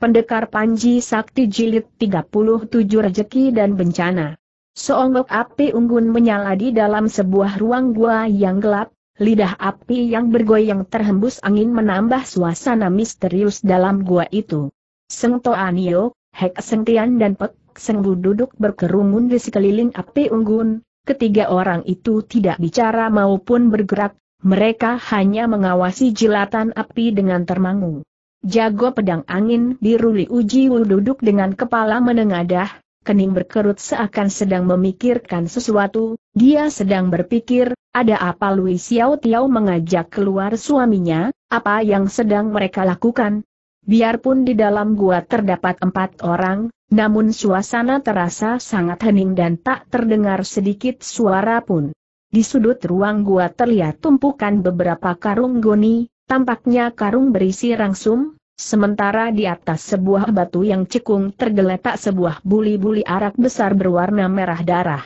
Pendekar Panji Sakti Jilid 37 rezeki dan Bencana. Seonggok api unggun menyala di dalam sebuah ruang gua yang gelap, lidah api yang bergoyang terhembus angin menambah suasana misterius dalam gua itu. Seng Toanio, Hek Seng dan Pek Seng Bu duduk berkerumun di sekeliling api unggun, ketiga orang itu tidak bicara maupun bergerak, mereka hanya mengawasi jilatan api dengan termangu. Jago pedang angin biru Uji Wu duduk dengan kepala menengadah, kening berkerut seakan sedang memikirkan sesuatu, dia sedang berpikir, ada apa Lui Xiao Tiao mengajak keluar suaminya, apa yang sedang mereka lakukan. Biarpun di dalam gua terdapat empat orang, namun suasana terasa sangat hening dan tak terdengar sedikit suara pun. Di sudut ruang gua terlihat tumpukan beberapa karung goni, Tampaknya karung berisi rangsum, sementara di atas sebuah batu yang cekung tergeletak sebuah buli-buli arak besar berwarna merah darah.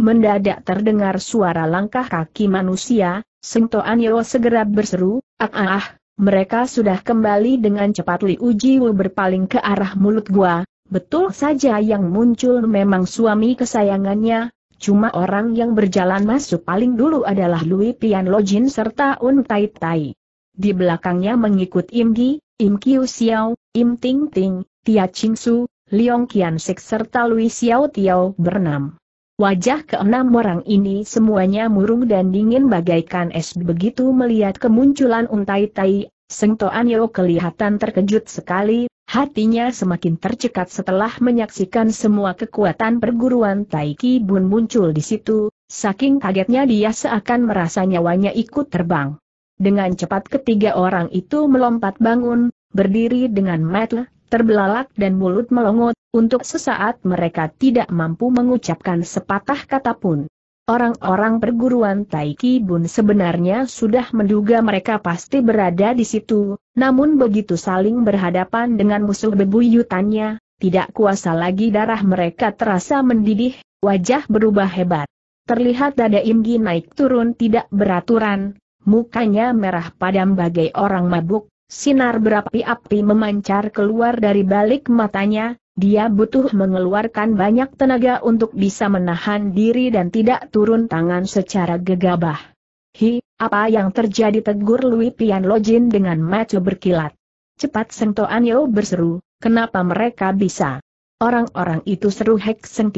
Mendadak terdengar suara langkah kaki manusia, Sengto Anyo segera berseru, ah ah ah, mereka sudah kembali dengan cepat Li Jiwu berpaling ke arah mulut gua, betul saja yang muncul memang suami kesayangannya, cuma orang yang berjalan masuk paling dulu adalah Lui Pian Lojin serta Un Tai Tai. Di belakangnya mengikut Im Gi, Im Kiu Xiao, Im Ting Ting, Tia Ching Su, Leong Kian Sik serta Lui Xiao Tiao bernam. Wajah keenam orang ini semuanya murung dan dingin bagaikan es begitu melihat kemunculan untai tai, Seng Toan Yeo kelihatan terkejut sekali, hatinya semakin tercekat setelah menyaksikan semua kekuatan perguruan Tai Ki Bun muncul di situ, saking kagetnya dia seakan merasa nyawanya ikut terbang. Dengan cepat ketiga orang itu melompat bangun, berdiri dengan metel, terbelalak dan mulut melongot, untuk sesaat mereka tidak mampu mengucapkan sepatah kata pun. Orang-orang perguruan Taiki Bun sebenarnya sudah menduga mereka pasti berada di situ, namun begitu saling berhadapan dengan musuh bebuyutannya, tidak kuasa lagi darah mereka terasa mendidih, wajah berubah hebat. Terlihat dada Imgi naik turun tidak beraturan, mukanya merah padam bagai orang mabuk, sinar berapi-api memancar keluar dari balik matanya, dia butuh mengeluarkan banyak tenaga untuk bisa menahan diri dan tidak turun tangan secara gegabah. Hi, apa yang terjadi tegur Lui Pian Lojin dengan mata berkilat. Cepat Seng Toanyo berseru, kenapa mereka bisa? Orang-orang itu seru Hek Seng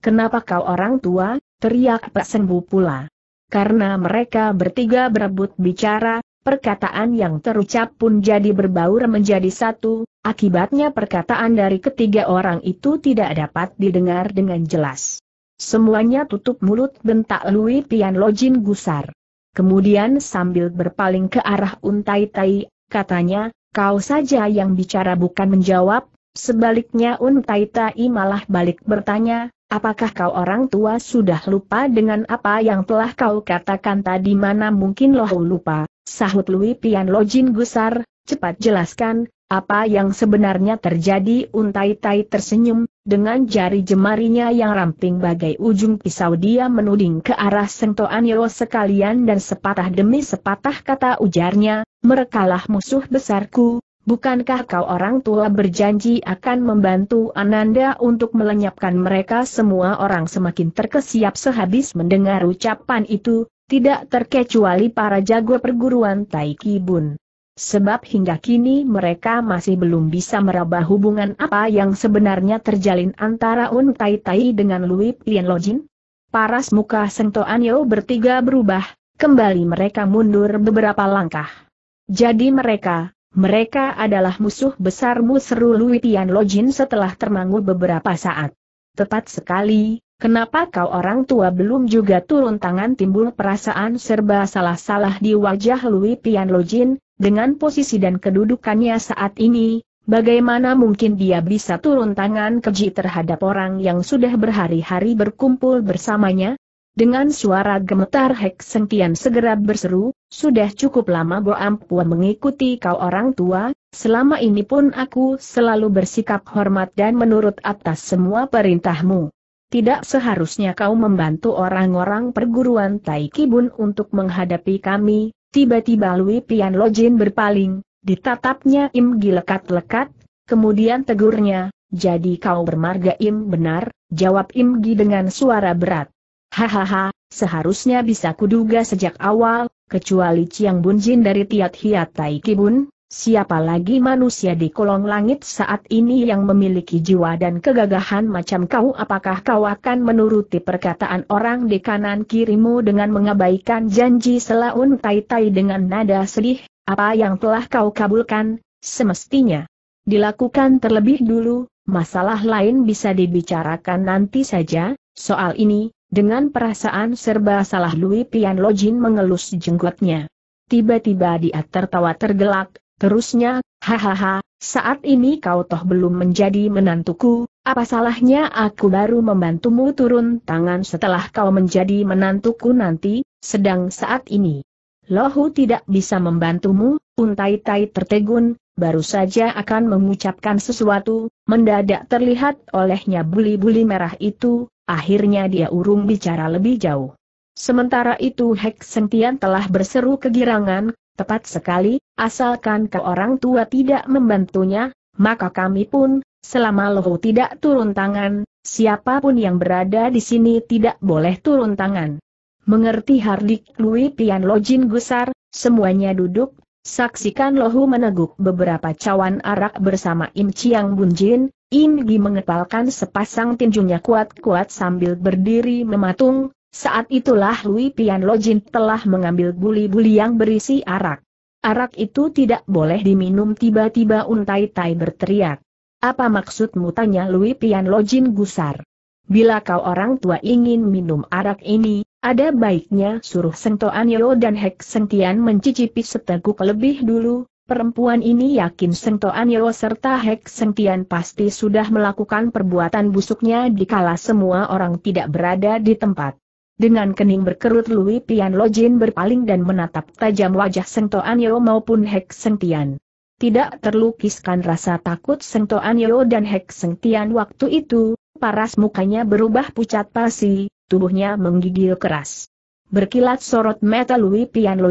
Kenapa kau orang tua? Teriak Pak Sengbu pula. Karena mereka bertiga berebut bicara, perkataan yang terucap pun jadi berbaur menjadi satu, akibatnya perkataan dari ketiga orang itu tidak dapat didengar dengan jelas. Semuanya tutup mulut bentak Lui Pian Lojin gusar. Kemudian sambil berpaling ke arah Untai Tai, katanya, kau saja yang bicara bukan menjawab, sebaliknya Untai Tai malah balik bertanya, Apakah kau orang tua sudah lupa dengan apa yang telah kau katakan tadi mana mungkin loh lupa, sahut Lui Pian Lojin gusar, cepat jelaskan, apa yang sebenarnya terjadi untai tai tersenyum, dengan jari jemarinya yang ramping bagai ujung pisau dia menuding ke arah Sengto Anyo sekalian dan sepatah demi sepatah kata ujarnya, merekalah musuh besarku, Bukankah kau orang tua berjanji akan membantu Ananda untuk melenyapkan mereka semua orang semakin terkesiap sehabis mendengar ucapan itu, tidak terkecuali para jago perguruan Taiki Bun. Sebab hingga kini mereka masih belum bisa meraba hubungan apa yang sebenarnya terjalin antara Un Tai Tai dengan Lui Pian Lojin. Paras muka sento Anyo bertiga berubah, kembali mereka mundur beberapa langkah. Jadi mereka, mereka adalah musuh besarmu seru Lui Tian Lojin setelah termangu beberapa saat. Tepat sekali, kenapa kau orang tua belum juga turun tangan timbul perasaan serba salah-salah di wajah Lui Tian Lojin, dengan posisi dan kedudukannya saat ini, Bagaimana mungkin dia bisa turun tangan keji terhadap orang yang sudah berhari-hari berkumpul bersamanya? Dengan suara gemetar Hek Sengtian segera berseru, sudah cukup lama Bo Ampuan mengikuti kau orang tua, selama ini pun aku selalu bersikap hormat dan menurut atas semua perintahmu. Tidak seharusnya kau membantu orang-orang perguruan Tai Kibun untuk menghadapi kami, tiba-tiba Lui Pian Lojin berpaling, ditatapnya Im lekat-lekat, kemudian tegurnya, jadi kau bermarga Im benar, jawab Imgi dengan suara berat. Hahaha, seharusnya bisa kuduga sejak awal, kecuali Ciang Bunjin dari Tiat Hiat Tai Kibun, siapa lagi manusia di kolong langit saat ini yang memiliki jiwa dan kegagahan macam kau apakah kau akan menuruti perkataan orang di kanan kirimu dengan mengabaikan janji selaun Tai Tai dengan nada sedih, apa yang telah kau kabulkan, semestinya dilakukan terlebih dulu, masalah lain bisa dibicarakan nanti saja, soal ini, dengan perasaan serba salah Louis Pian Lojin mengelus jenggotnya. Tiba-tiba dia tertawa tergelak, terusnya, hahaha, saat ini kau toh belum menjadi menantuku, apa salahnya aku baru membantumu turun tangan setelah kau menjadi menantuku nanti, sedang saat ini. Lohu tidak bisa membantumu, untai tai tertegun, baru saja akan mengucapkan sesuatu, mendadak terlihat olehnya buli-buli merah itu, Akhirnya dia urung bicara lebih jauh. Sementara itu Hek Sentian telah berseru kegirangan, tepat sekali, asalkan ke orang tua tidak membantunya, maka kami pun, selama Lohu tidak turun tangan, siapapun yang berada di sini tidak boleh turun tangan. Mengerti Hardik Lui Pian Lojin Gusar, semuanya duduk, saksikan Lohu meneguk beberapa cawan arak bersama Im Chiang Bunjin, Im Gi mengepalkan sepasang tinjunya kuat-kuat sambil berdiri mematung, saat itulah Lui Pian Lojin telah mengambil buli-buli yang berisi arak. Arak itu tidak boleh diminum tiba-tiba Untai Tai berteriak. Apa maksudmu tanya Lui Pian Lojin gusar. Bila kau orang tua ingin minum arak ini, ada baiknya suruh Sengto Anyo dan Hek Sengtian mencicipi seteguk lebih dulu, Perempuan ini yakin Seng Yeo serta Hek Seng Tian pasti sudah melakukan perbuatan busuknya dikala semua orang tidak berada di tempat. Dengan kening berkerut Lui Pian Lojin berpaling dan menatap tajam wajah Seng Yeo maupun Hek Seng Tian. Tidak terlukiskan rasa takut Seng Yeo dan Hek Seng Tian waktu itu, paras mukanya berubah pucat pasi, tubuhnya menggigil keras. Berkilat sorot mata Louis Pian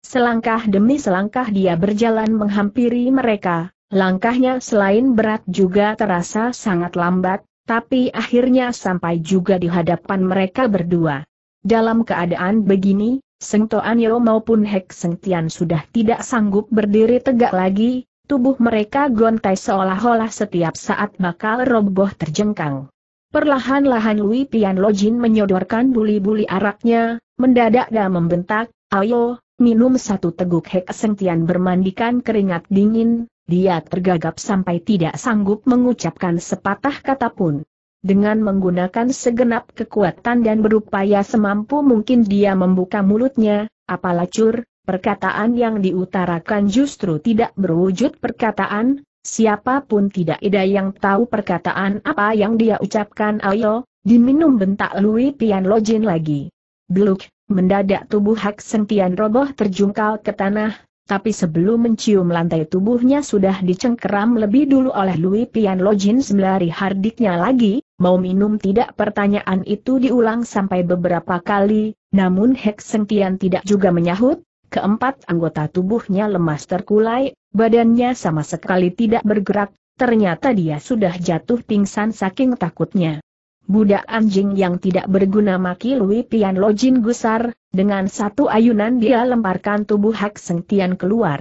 selangkah demi selangkah dia berjalan menghampiri mereka. Langkahnya selain berat juga terasa sangat lambat, tapi akhirnya sampai juga di hadapan mereka berdua. Dalam keadaan begini, Seng Toanyo maupun Hek Seng Tian sudah tidak sanggup berdiri tegak lagi, tubuh mereka gontai seolah-olah setiap saat bakal roboh terjengkang. Perlahan-lahan Lui Pian Lojin menyodorkan buli-buli araknya, mendadak dan membentak, ayo, minum satu teguk hek sentian bermandikan keringat dingin, dia tergagap sampai tidak sanggup mengucapkan sepatah kata pun. Dengan menggunakan segenap kekuatan dan berupaya semampu mungkin dia membuka mulutnya, apalacur, perkataan yang diutarakan justru tidak berwujud perkataan, Siapapun tidak ada yang tahu perkataan apa yang dia ucapkan ayo, diminum bentak Lui Pian Lojin lagi. Bluk, mendadak tubuh Hak Sentian roboh terjungkal ke tanah, tapi sebelum mencium lantai tubuhnya sudah dicengkeram lebih dulu oleh Lui Pian Lojin sembari hardiknya lagi, mau minum tidak pertanyaan itu diulang sampai beberapa kali, namun Hek Sentian tidak juga menyahut, Keempat anggota tubuhnya lemas terkulai, badannya sama sekali tidak bergerak, ternyata dia sudah jatuh pingsan saking takutnya. Budak anjing yang tidak berguna maki Lui Pian Lojin gusar, dengan satu ayunan dia lemparkan tubuh Hak Seng Tian keluar.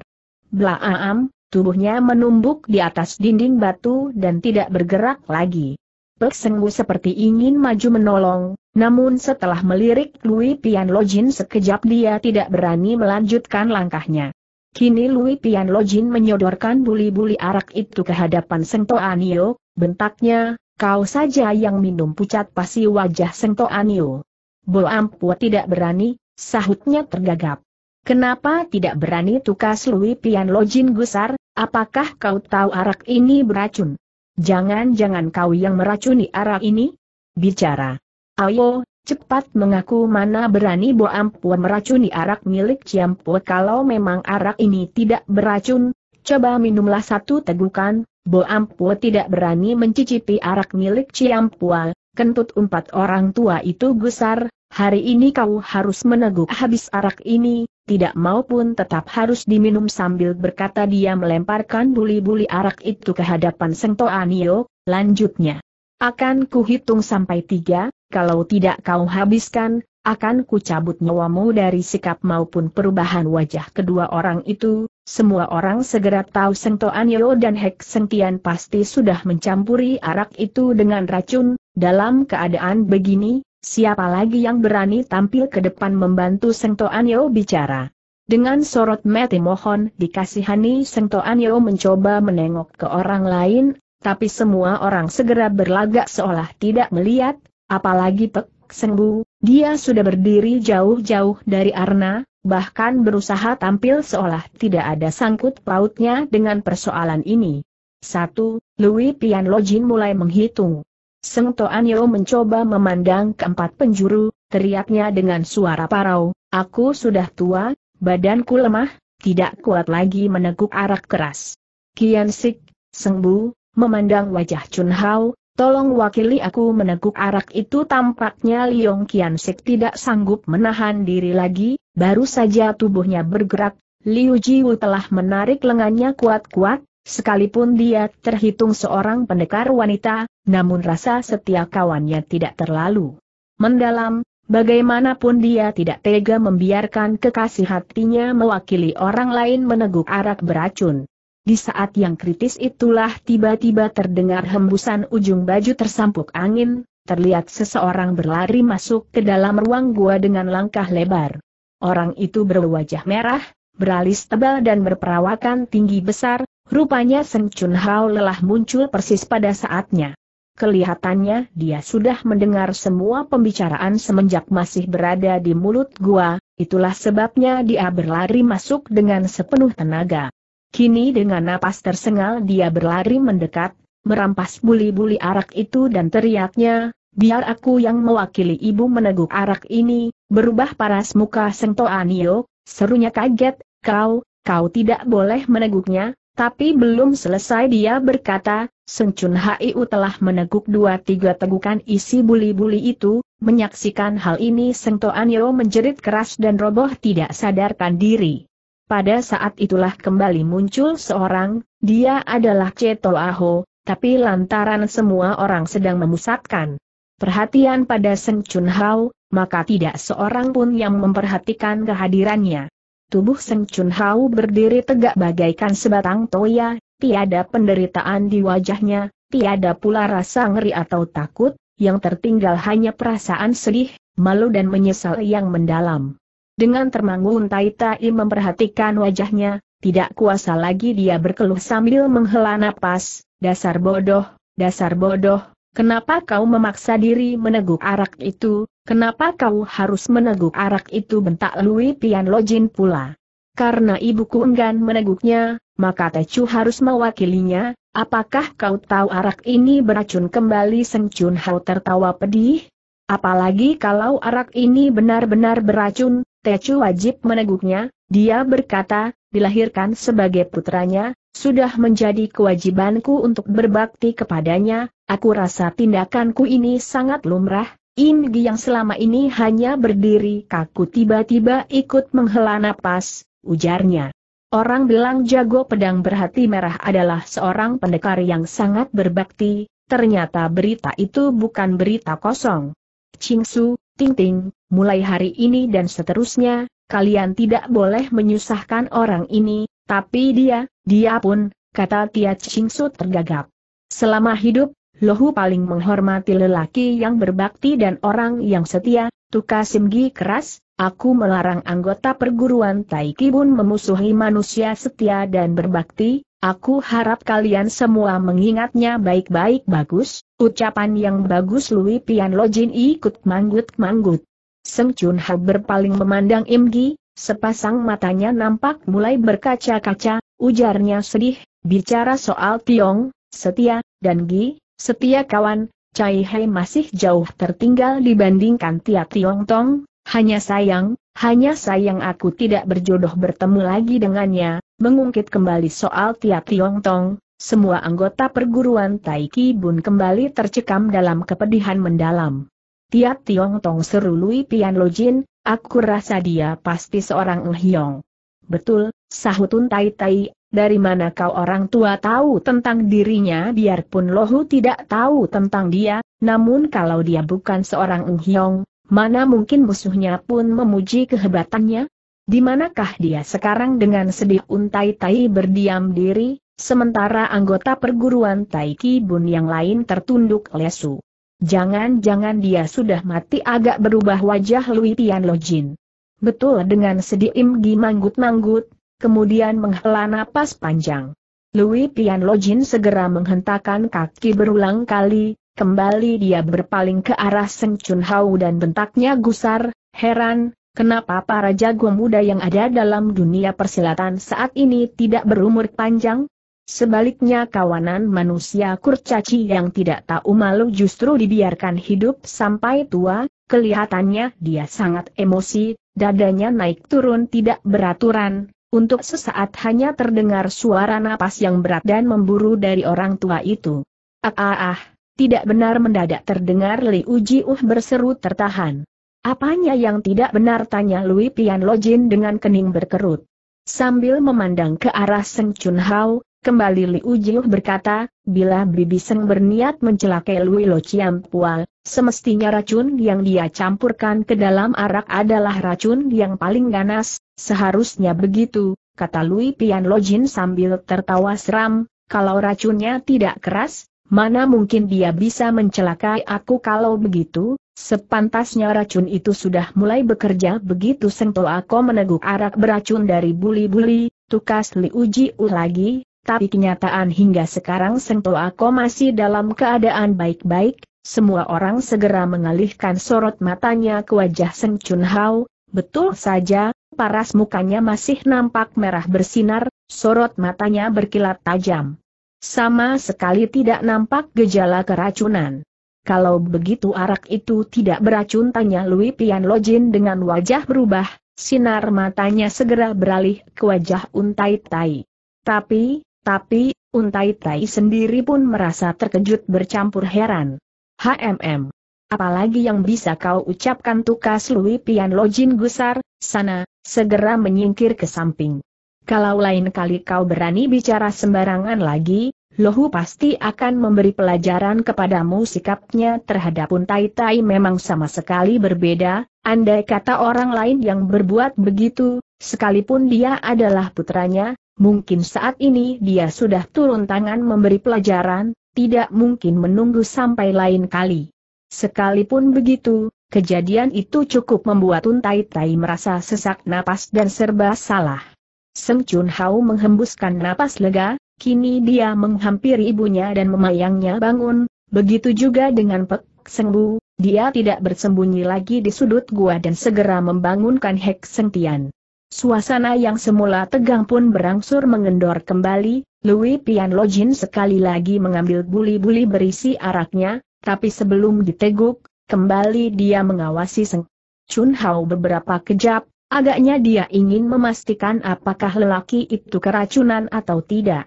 Blaam, tubuhnya menumbuk di atas dinding batu dan tidak bergerak lagi. Pek Sengwu seperti ingin maju menolong, namun setelah melirik Lui Pian Lojin sekejap dia tidak berani melanjutkan langkahnya. Kini Lui Pian Lojin menyodorkan buli-buli arak itu ke hadapan Sengto Anio, bentaknya, kau saja yang minum pucat pasi wajah Sengto Anio. Bo Ampua tidak berani, sahutnya tergagap. Kenapa tidak berani tukas Lui Pian Lojin gusar, apakah kau tahu arak ini beracun? Jangan-jangan kau yang meracuni arak ini? Bicara. Ayo, cepat mengaku mana berani Bo Ampua meracuni arak milik Ciampu kalau memang arak ini tidak beracun, coba minumlah satu tegukan, Bo Ampua tidak berani mencicipi arak milik Ciampua, kentut empat orang tua itu gusar, hari ini kau harus meneguk habis arak ini, tidak maupun tetap harus diminum sambil berkata dia melemparkan buli-buli arak itu ke hadapan Sengto Anio, lanjutnya. Akan kuhitung sampai tiga, kalau tidak kau habiskan, akan kucabut nyawamu dari sikap maupun perubahan wajah kedua orang itu, semua orang segera tahu Sengto Anyo dan Hek Sengkian pasti sudah mencampuri arak itu dengan racun, dalam keadaan begini, siapa lagi yang berani tampil ke depan membantu Sengto Anyo bicara. Dengan sorot mati mohon dikasihani Sengto Anyo mencoba menengok ke orang lain, tapi semua orang segera berlagak seolah tidak melihat, apalagi Pek Sengbu, dia sudah berdiri jauh-jauh dari Arna, bahkan berusaha tampil seolah tidak ada sangkut pautnya dengan persoalan ini. Satu, Louis Pian Lojin mulai menghitung. Seng Toanyo mencoba memandang keempat penjuru, teriaknya dengan suara parau, aku sudah tua, badanku lemah, tidak kuat lagi meneguk arak keras. Kian Sik, Sengbu, Memandang wajah Chun Hao, tolong wakili aku meneguk arak itu tampaknya Liong Kian Sik tidak sanggup menahan diri lagi, baru saja tubuhnya bergerak, Liu Jiwu telah menarik lengannya kuat-kuat, Sekalipun dia terhitung seorang pendekar wanita, namun rasa setia kawannya tidak terlalu mendalam, bagaimanapun dia tidak tega membiarkan kekasih hatinya mewakili orang lain meneguk arak beracun. Di saat yang kritis itulah tiba-tiba terdengar hembusan ujung baju tersampuk angin, terlihat seseorang berlari masuk ke dalam ruang gua dengan langkah lebar. Orang itu berwajah merah, beralis tebal dan berperawakan tinggi besar, rupanya Seng Chun Hao lelah muncul persis pada saatnya. Kelihatannya dia sudah mendengar semua pembicaraan semenjak masih berada di mulut gua, itulah sebabnya dia berlari masuk dengan sepenuh tenaga. Kini dengan napas tersengal dia berlari mendekat, merampas buli-buli arak itu dan teriaknya, biar aku yang mewakili ibu meneguk arak ini, berubah paras muka Sento Anio, serunya kaget, kau, kau tidak boleh meneguknya, tapi belum selesai dia berkata, Sencun Haiu telah meneguk dua tiga tegukan isi buli-buli itu, menyaksikan hal ini Sengto Anio menjerit keras dan roboh tidak sadarkan diri. Pada saat itulah kembali muncul seorang, dia adalah Ceto Aho, tapi lantaran semua orang sedang memusatkan perhatian pada Seng Chun Hao, maka tidak seorang pun yang memperhatikan kehadirannya. Tubuh Seng Chun Hao berdiri tegak bagaikan sebatang toya, tiada penderitaan di wajahnya, tiada pula rasa ngeri atau takut, yang tertinggal hanya perasaan sedih, malu dan menyesal yang mendalam. Dengan termangun Tai Tai memperhatikan wajahnya, tidak kuasa lagi dia berkeluh sambil menghela napas, dasar bodoh, dasar bodoh, kenapa kau memaksa diri meneguk arak itu, kenapa kau harus meneguk arak itu bentak Lui Pian Lojin pula. Karena ibuku enggan meneguknya, maka Tecu harus mewakilinya, apakah kau tahu arak ini beracun kembali Seng Chun Hao tertawa pedih? Apalagi kalau arak ini benar-benar beracun, Tecu wajib meneguknya, dia berkata, dilahirkan sebagai putranya, sudah menjadi kewajibanku untuk berbakti kepadanya, aku rasa tindakanku ini sangat lumrah, Ingi yang selama ini hanya berdiri kaku tiba-tiba ikut menghela napas, ujarnya. Orang bilang jago pedang berhati merah adalah seorang pendekar yang sangat berbakti, ternyata berita itu bukan berita kosong. Ching Su, Ting-ting, mulai hari ini dan seterusnya, kalian tidak boleh menyusahkan orang ini, tapi dia, dia pun, kata Tia Su tergagap. Selama hidup, Lohu paling menghormati lelaki yang berbakti dan orang yang setia, Tuka Simgi keras, aku melarang anggota perguruan Taiki pun memusuhi manusia setia dan berbakti, Aku harap kalian semua mengingatnya baik-baik bagus, ucapan yang bagus Lui Pian Lojin ikut manggut-manggut. Seng Chun Ha berpaling memandang Im Gi, sepasang matanya nampak mulai berkaca-kaca, ujarnya sedih, bicara soal Tiong, setia, dan Gi, setia kawan, Cai Hai masih jauh tertinggal dibandingkan Tia Tiong Tong, hanya sayang, hanya sayang aku tidak berjodoh bertemu lagi dengannya, mengungkit kembali soal Tiap Tiong Tong, semua anggota perguruan Tai Taiki Bun kembali tercekam dalam kepedihan mendalam. Tiap Tiong Tong seru Lui Pian Jin, aku rasa dia pasti seorang Uhyong. Betul, sahutun Tai Tai, dari mana kau orang tua tahu tentang dirinya biarpun Lohu tidak tahu tentang dia, namun kalau dia bukan seorang Uhyong, mana mungkin musuhnya pun memuji kehebatannya? Di manakah dia sekarang dengan sedih untai tai berdiam diri, sementara anggota perguruan Tai Bun yang lain tertunduk lesu. Jangan-jangan dia sudah mati agak berubah wajah Lui Tian Jin. Betul dengan sedih Im Gi manggut-manggut, kemudian menghela napas panjang. Lui Tian Jin segera menghentakkan kaki berulang kali, kembali dia berpaling ke arah Seng Chun Hao dan bentaknya gusar, heran, Kenapa para jago muda yang ada dalam dunia persilatan saat ini tidak berumur panjang? Sebaliknya kawanan manusia kurcaci yang tidak tahu malu justru dibiarkan hidup sampai tua, kelihatannya dia sangat emosi, dadanya naik turun tidak beraturan, untuk sesaat hanya terdengar suara napas yang berat dan memburu dari orang tua itu. Ah ah ah, tidak benar mendadak terdengar Li Uji Uh berseru tertahan. Apanya yang tidak benar tanya Lui Pian Lojin dengan kening berkerut. Sambil memandang ke arah Seng Chun Hao, kembali Liu Jiu berkata, bila Bibi Seng berniat mencelakai Lui Lo Chiam Pual, semestinya racun yang dia campurkan ke dalam arak adalah racun yang paling ganas, seharusnya begitu, kata Lui Pian Lojin sambil tertawa seram, kalau racunnya tidak keras, Mana mungkin dia bisa mencelakai aku kalau begitu, sepantasnya racun itu sudah mulai bekerja begitu sentuh aku meneguk arak beracun dari buli-buli, tukas Li Uji U lagi, tapi kenyataan hingga sekarang sentuh aku masih dalam keadaan baik-baik, semua orang segera mengalihkan sorot matanya ke wajah Seng Chun Hao, betul saja, paras mukanya masih nampak merah bersinar, sorot matanya berkilat tajam. Sama sekali tidak nampak gejala keracunan. Kalau begitu arak itu tidak beracun tanya Louis Pian Lojin dengan wajah berubah, sinar matanya segera beralih ke wajah Untai Tai. Tapi, tapi, Untai Tai sendiri pun merasa terkejut bercampur heran. HMM. Apalagi yang bisa kau ucapkan tukas Louis Pian Lojin gusar, sana, segera menyingkir ke samping. Kalau lain kali kau berani bicara sembarangan lagi, Lohu pasti akan memberi pelajaran kepadamu sikapnya terhadap Untai Tai memang sama sekali berbeda, andai kata orang lain yang berbuat begitu, sekalipun dia adalah putranya, mungkin saat ini dia sudah turun tangan memberi pelajaran, tidak mungkin menunggu sampai lain kali. Sekalipun begitu, kejadian itu cukup membuat Untai Tai merasa sesak napas dan serba salah. Seng Chun Hao menghembuskan napas lega, kini dia menghampiri ibunya dan memayangnya bangun, begitu juga dengan Pek Seng Bu, dia tidak bersembunyi lagi di sudut gua dan segera membangunkan Hek Seng Tian. Suasana yang semula tegang pun berangsur mengendor kembali, Louis Pian Lojin sekali lagi mengambil buli-buli berisi araknya, tapi sebelum diteguk, kembali dia mengawasi Seng Chun Hao beberapa kejap, Agaknya dia ingin memastikan apakah lelaki itu keracunan atau tidak.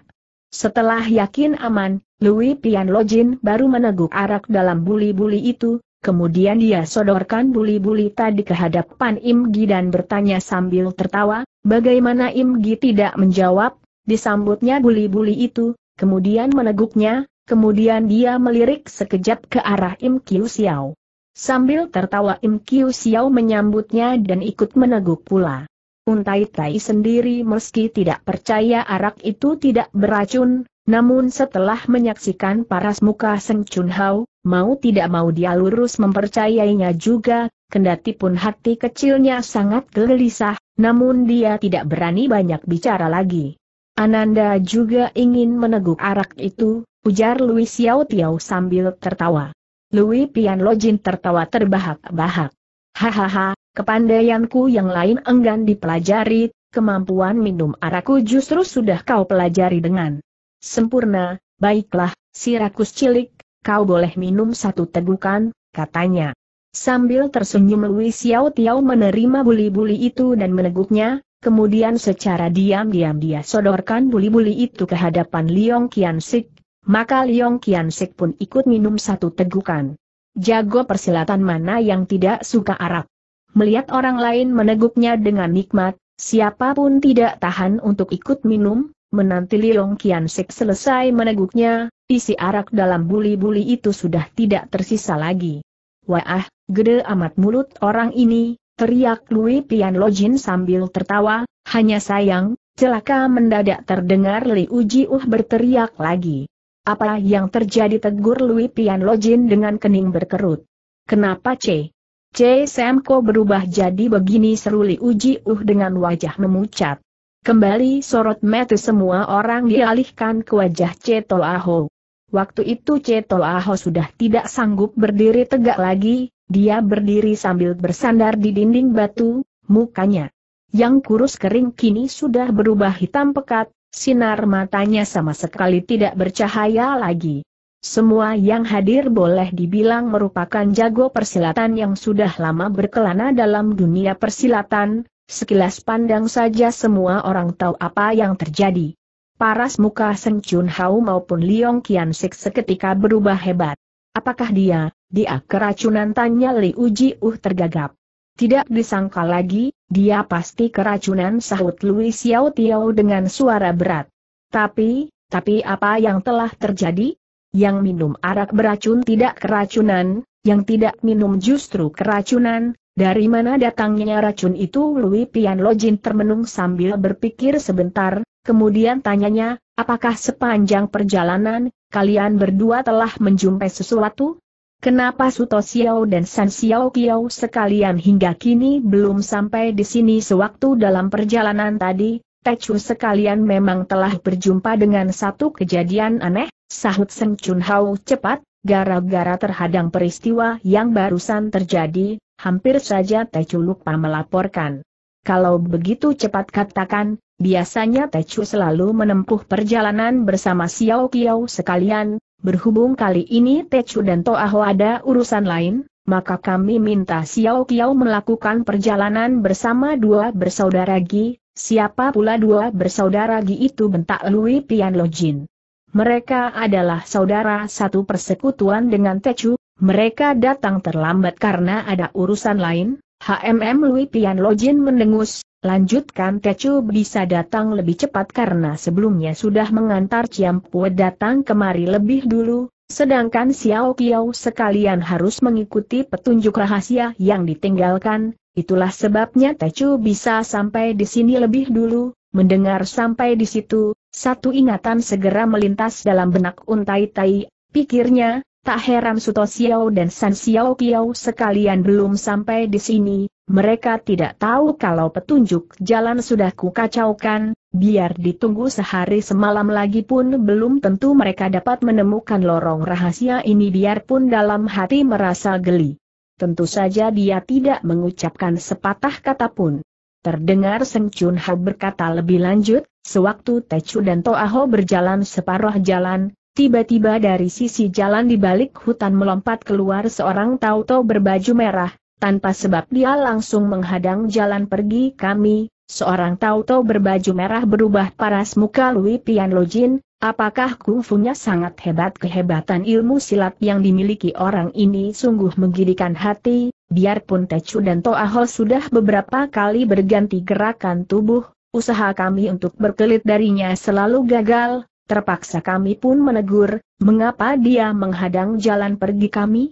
Setelah yakin aman, Louis Pian Lojin baru meneguk arak dalam buli-buli itu, kemudian dia sodorkan buli-buli tadi ke hadapan Im Gi dan bertanya sambil tertawa, bagaimana Im Gi tidak menjawab, disambutnya buli-buli itu, kemudian meneguknya, kemudian dia melirik sekejap ke arah Im Kiu Xiao. Sambil tertawa Im Kiu Xiao menyambutnya dan ikut meneguk pula. Untai Tai sendiri meski tidak percaya arak itu tidak beracun, namun setelah menyaksikan paras muka Seng Chun Hao, mau tidak mau dia lurus mempercayainya juga, kendati pun hati kecilnya sangat gelisah, namun dia tidak berani banyak bicara lagi. Ananda juga ingin meneguk arak itu, ujar Louis Xiao Tiao sambil tertawa. Louis lojin tertawa terbahak-bahak. Hahaha, kepandaianku yang lain enggan dipelajari, kemampuan minum araku justru sudah kau pelajari dengan sempurna, baiklah, sirakus cilik, kau boleh minum satu tegukan, katanya. Sambil tersenyum Louis Xiao Tiao menerima buli-buli itu dan meneguknya, kemudian secara diam-diam dia sodorkan buli-buli itu ke hadapan Liong Kian Sik, maka Liong Sik pun ikut minum satu tegukan. Jago persilatan mana yang tidak suka arak? Melihat orang lain meneguknya dengan nikmat, siapapun tidak tahan untuk ikut minum, menanti Liong Sik selesai meneguknya, isi arak dalam buli-buli itu sudah tidak tersisa lagi. Wah, gede amat mulut orang ini, teriak Lui Pian Lojin sambil tertawa, hanya sayang, celaka mendadak terdengar Li Uji Uh berteriak lagi. Apa yang terjadi tegur Lui Pian Lojin dengan kening berkerut? Kenapa C? C. Semko berubah jadi begini seruli Uji Uh dengan wajah memucat. Kembali sorot mata semua orang dialihkan ke wajah C. Tolaho. Waktu itu C. Tolaho sudah tidak sanggup berdiri tegak lagi, dia berdiri sambil bersandar di dinding batu, mukanya. Yang kurus kering kini sudah berubah hitam pekat, Sinar matanya sama sekali tidak bercahaya lagi. Semua yang hadir boleh dibilang merupakan jago persilatan yang sudah lama berkelana dalam dunia persilatan, sekilas pandang saja semua orang tahu apa yang terjadi. Paras muka Seng Chun Hao maupun Liong Kian Sik seketika berubah hebat. Apakah dia, dia keracunan tanya Li Uji Uh tergagap. Tidak disangka lagi, dia pasti keracunan sahut Louis Xiao Tiao dengan suara berat. Tapi, tapi apa yang telah terjadi? Yang minum arak beracun tidak keracunan, yang tidak minum justru keracunan, dari mana datangnya racun itu Louis Pian Lojin termenung sambil berpikir sebentar, kemudian tanyanya, apakah sepanjang perjalanan, kalian berdua telah menjumpai sesuatu? Kenapa Suto Xiao dan San Xiao Kiao sekalian hingga kini belum sampai di sini sewaktu dalam perjalanan tadi, Tecu sekalian memang telah berjumpa dengan satu kejadian aneh, sahut Seng Chun Hao cepat, gara-gara terhadang peristiwa yang barusan terjadi, hampir saja Tecu lupa melaporkan. Kalau begitu cepat katakan, biasanya Tecu selalu menempuh perjalanan bersama Xiao Kiao sekalian, Berhubung kali ini Techu dan Toaho ada urusan lain, maka kami minta Xiao Qiao melakukan perjalanan bersama dua bersaudara Gi, siapa pula dua bersaudara Gi itu bentak Lui Pian Lojin. Mereka adalah saudara satu persekutuan dengan Techu, mereka datang terlambat karena ada urusan lain, HMM Lui Pian Lojin mendengus, Lanjutkan Tecu bisa datang lebih cepat karena sebelumnya sudah mengantar Ciampue datang kemari lebih dulu, sedangkan Xiao Qiao sekalian harus mengikuti petunjuk rahasia yang ditinggalkan, itulah sebabnya Tecu bisa sampai di sini lebih dulu, mendengar sampai di situ, satu ingatan segera melintas dalam benak Untai Tai, pikirnya, tak heran Suto Xiao dan San Xiao Qiao sekalian belum sampai di sini, mereka tidak tahu kalau petunjuk jalan sudah kukacaukan, biar ditunggu sehari semalam lagi pun belum tentu mereka dapat menemukan lorong rahasia ini biarpun dalam hati merasa geli. Tentu saja dia tidak mengucapkan sepatah kata pun. Terdengar Seng Chun Hao berkata lebih lanjut, sewaktu Techu dan Toaho berjalan separuh jalan, tiba-tiba dari sisi jalan di balik hutan melompat keluar seorang tauto berbaju merah, tanpa sebab dia langsung menghadang jalan pergi kami, seorang tauto berbaju merah berubah paras muka Lui Pianlojin, apakah kungfunya sangat hebat kehebatan ilmu silat yang dimiliki orang ini sungguh menggirikan hati, biarpun Techu dan Toaho sudah beberapa kali berganti gerakan tubuh, usaha kami untuk berkelit darinya selalu gagal, terpaksa kami pun menegur, mengapa dia menghadang jalan pergi kami?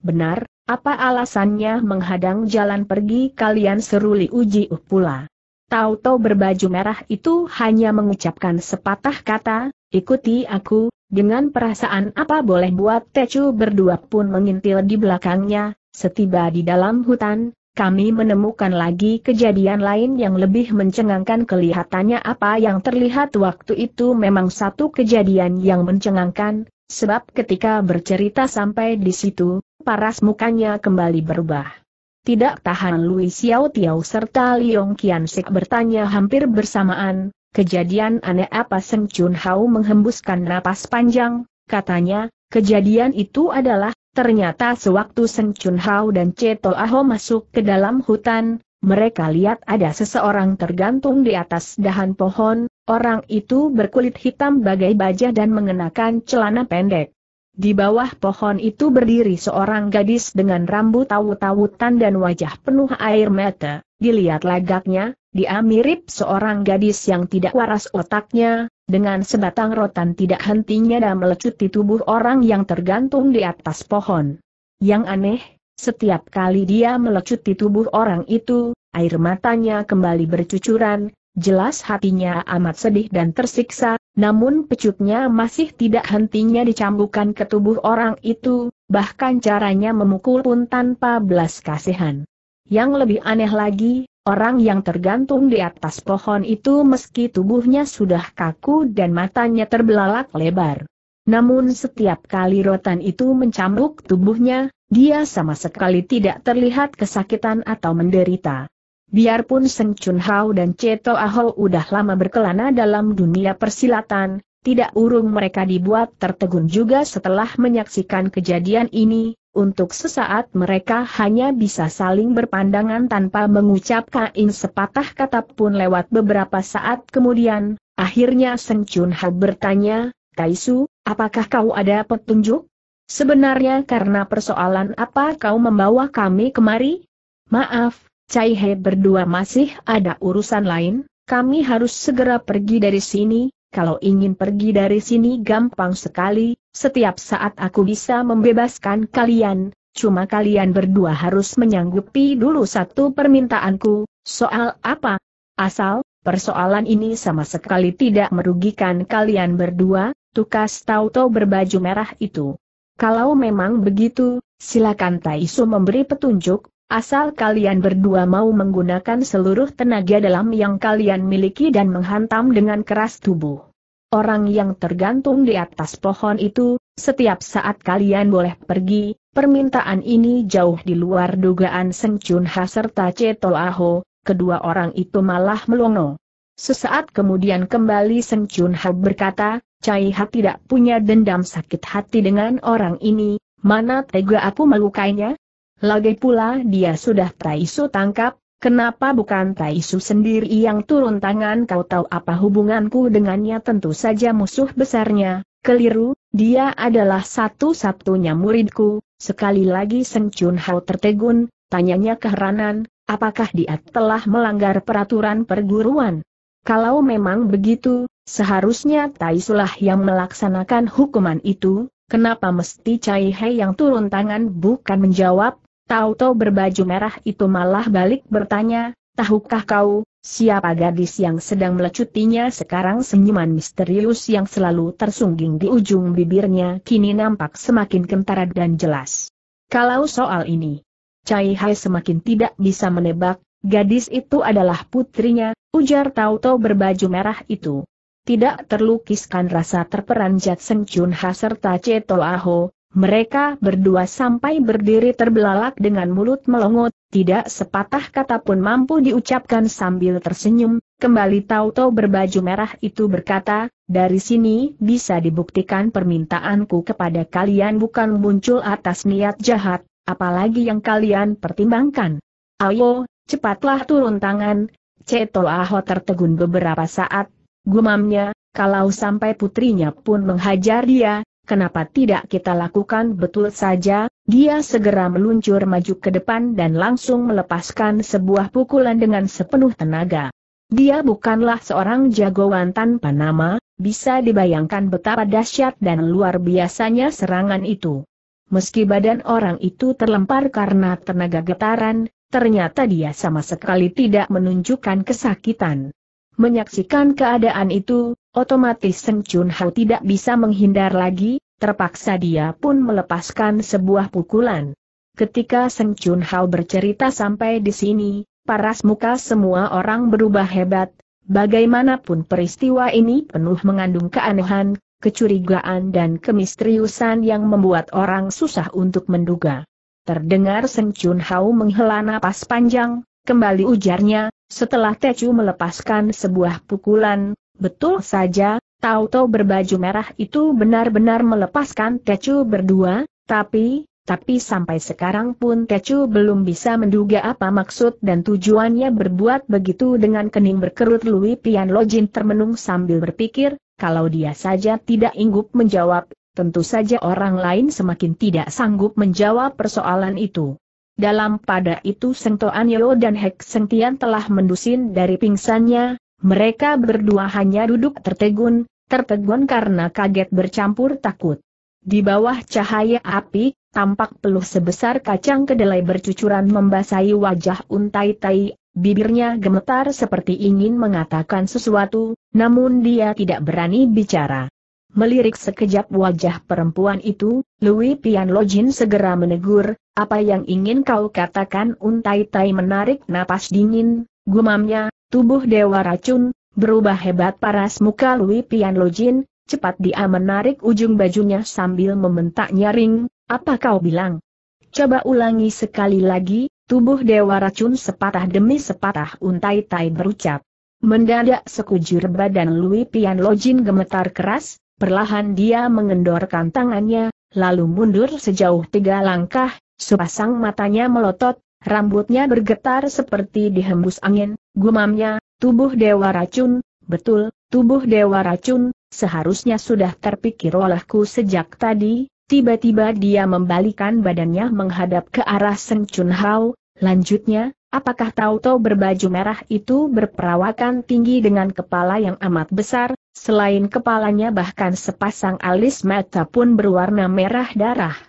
Benar, apa alasannya menghadang jalan pergi kalian seruli uji Uji pula? Tau-tau berbaju merah itu hanya mengucapkan sepatah kata, ikuti aku, dengan perasaan apa boleh buat Tecu berdua pun mengintil di belakangnya, setiba di dalam hutan, kami menemukan lagi kejadian lain yang lebih mencengangkan kelihatannya apa yang terlihat waktu itu memang satu kejadian yang mencengangkan, Sebab ketika bercerita sampai di situ, paras mukanya kembali berubah. Tidak tahan Lui Xiao Tiao serta Liong Kian Sik bertanya hampir bersamaan, kejadian aneh apa Seng Chun Hao menghembuskan napas panjang, katanya, kejadian itu adalah, ternyata sewaktu Seng Chun Hao dan Ceto Aho masuk ke dalam hutan, mereka lihat ada seseorang tergantung di atas dahan pohon, Orang itu berkulit hitam bagai baja dan mengenakan celana pendek. Di bawah pohon itu berdiri seorang gadis dengan rambut tawut-tawutan dan wajah penuh air mata. Dilihat lagaknya, dia mirip seorang gadis yang tidak waras otaknya, dengan sebatang rotan tidak hentinya dan melecut di tubuh orang yang tergantung di atas pohon. Yang aneh, setiap kali dia melecut di tubuh orang itu, air matanya kembali bercucuran, Jelas hatinya amat sedih dan tersiksa, namun pecutnya masih tidak hentinya dicambukan ke tubuh orang itu, bahkan caranya memukul pun tanpa belas kasihan. Yang lebih aneh lagi, orang yang tergantung di atas pohon itu meski tubuhnya sudah kaku dan matanya terbelalak lebar. Namun setiap kali rotan itu mencambuk tubuhnya, dia sama sekali tidak terlihat kesakitan atau menderita. Biarpun Seng Chun Hao dan Ceto Ahol udah lama berkelana dalam dunia persilatan, tidak urung mereka dibuat tertegun juga setelah menyaksikan kejadian ini, untuk sesaat mereka hanya bisa saling berpandangan tanpa mengucapkan sepatah kata pun lewat beberapa saat kemudian, akhirnya Seng Chun Hao bertanya, Kaisu, apakah kau ada petunjuk? Sebenarnya karena persoalan apa kau membawa kami kemari? Maaf, Cai He berdua masih ada urusan lain, kami harus segera pergi dari sini, kalau ingin pergi dari sini gampang sekali, setiap saat aku bisa membebaskan kalian, cuma kalian berdua harus menyanggupi dulu satu permintaanku, soal apa? Asal, persoalan ini sama sekali tidak merugikan kalian berdua, tukas tauto berbaju merah itu. Kalau memang begitu, silakan Taisu memberi petunjuk, Asal kalian berdua mau menggunakan seluruh tenaga dalam yang kalian miliki dan menghantam dengan keras tubuh. Orang yang tergantung di atas pohon itu, setiap saat kalian boleh pergi, permintaan ini jauh di luar dugaan Seng Chun Ha serta Ceto Aho, kedua orang itu malah melongo. Sesaat kemudian kembali Seng Chun Ha berkata, Cai Ha tidak punya dendam sakit hati dengan orang ini, mana tega aku melukainya? Lagi pula dia sudah Taisu tangkap, kenapa bukan Taisu sendiri yang turun tangan kau tahu apa hubunganku dengannya tentu saja musuh besarnya, keliru, dia adalah satu-satunya muridku, sekali lagi Seng Chun Hao tertegun, tanyanya keheranan, apakah dia telah melanggar peraturan perguruan? Kalau memang begitu, seharusnya Taisulah yang melaksanakan hukuman itu, kenapa mesti Cai He yang turun tangan bukan menjawab, Tau-tau berbaju merah itu malah balik bertanya, tahukah kau, siapa gadis yang sedang melecutinya sekarang senyuman misterius yang selalu tersungging di ujung bibirnya kini nampak semakin kentara dan jelas. Kalau soal ini, Cai Hai semakin tidak bisa menebak, gadis itu adalah putrinya, ujar Tau-tau berbaju merah itu tidak terlukiskan rasa terperanjat Seng Chun Ha serta Ceto Aho, mereka berdua sampai berdiri terbelalak dengan mulut melongot, tidak sepatah kata pun mampu diucapkan sambil tersenyum, kembali Tauto berbaju merah itu berkata, dari sini bisa dibuktikan permintaanku kepada kalian bukan muncul atas niat jahat, apalagi yang kalian pertimbangkan. Ayo, cepatlah turun tangan, Ceto Aho tertegun beberapa saat, gumamnya, kalau sampai putrinya pun menghajar dia, Kenapa tidak kita lakukan betul saja? Dia segera meluncur maju ke depan dan langsung melepaskan sebuah pukulan dengan sepenuh tenaga. Dia bukanlah seorang jagoan tanpa nama, bisa dibayangkan betapa dahsyat dan luar biasanya serangan itu. Meski badan orang itu terlempar karena tenaga getaran, ternyata dia sama sekali tidak menunjukkan kesakitan. Menyaksikan keadaan itu, Otomatis Seng Chun Hao tidak bisa menghindar lagi, terpaksa dia pun melepaskan sebuah pukulan. Ketika Seng Chun Hao bercerita sampai di sini, paras muka semua orang berubah hebat, bagaimanapun peristiwa ini penuh mengandung keanehan, kecurigaan dan kemisteriusan yang membuat orang susah untuk menduga. Terdengar Seng Chun Hao menghela napas panjang, kembali ujarnya, setelah Techu melepaskan sebuah pukulan, Betul saja, tahu-tahu berbaju merah itu benar-benar melepaskan Tecu berdua, tapi, tapi sampai sekarang pun Tecu belum bisa menduga apa maksud dan tujuannya berbuat begitu dengan kening berkerut Louis Pian Lojin termenung sambil berpikir, kalau dia saja tidak inggup menjawab, tentu saja orang lain semakin tidak sanggup menjawab persoalan itu. Dalam pada itu Toan Yeo dan Hek Tian telah mendusin dari pingsannya, mereka berdua hanya duduk tertegun, tertegun karena kaget bercampur takut. Di bawah cahaya api, tampak peluh sebesar kacang kedelai bercucuran membasahi wajah untai tai, bibirnya gemetar seperti ingin mengatakan sesuatu, namun dia tidak berani bicara. Melirik sekejap wajah perempuan itu, Louis Pian Lojin segera menegur, apa yang ingin kau katakan untai tai menarik napas dingin, gumamnya, Tubuh Dewa Racun, berubah hebat paras muka Lui Pian Lojin, cepat dia menarik ujung bajunya sambil membentak nyaring, apa kau bilang? Coba ulangi sekali lagi, tubuh Dewa Racun sepatah demi sepatah untai-tai berucap. Mendadak sekujur badan Lui Pian Lojin gemetar keras, perlahan dia mengendorkan tangannya, lalu mundur sejauh tiga langkah, sepasang matanya melotot, Rambutnya bergetar seperti dihembus angin, gumamnya, tubuh dewa racun, betul, tubuh dewa racun, seharusnya sudah terpikir olehku sejak tadi, tiba-tiba dia membalikan badannya menghadap ke arah Seng Chun Hao, lanjutnya, apakah Tau berbaju merah itu berperawakan tinggi dengan kepala yang amat besar, selain kepalanya bahkan sepasang alis mata pun berwarna merah darah.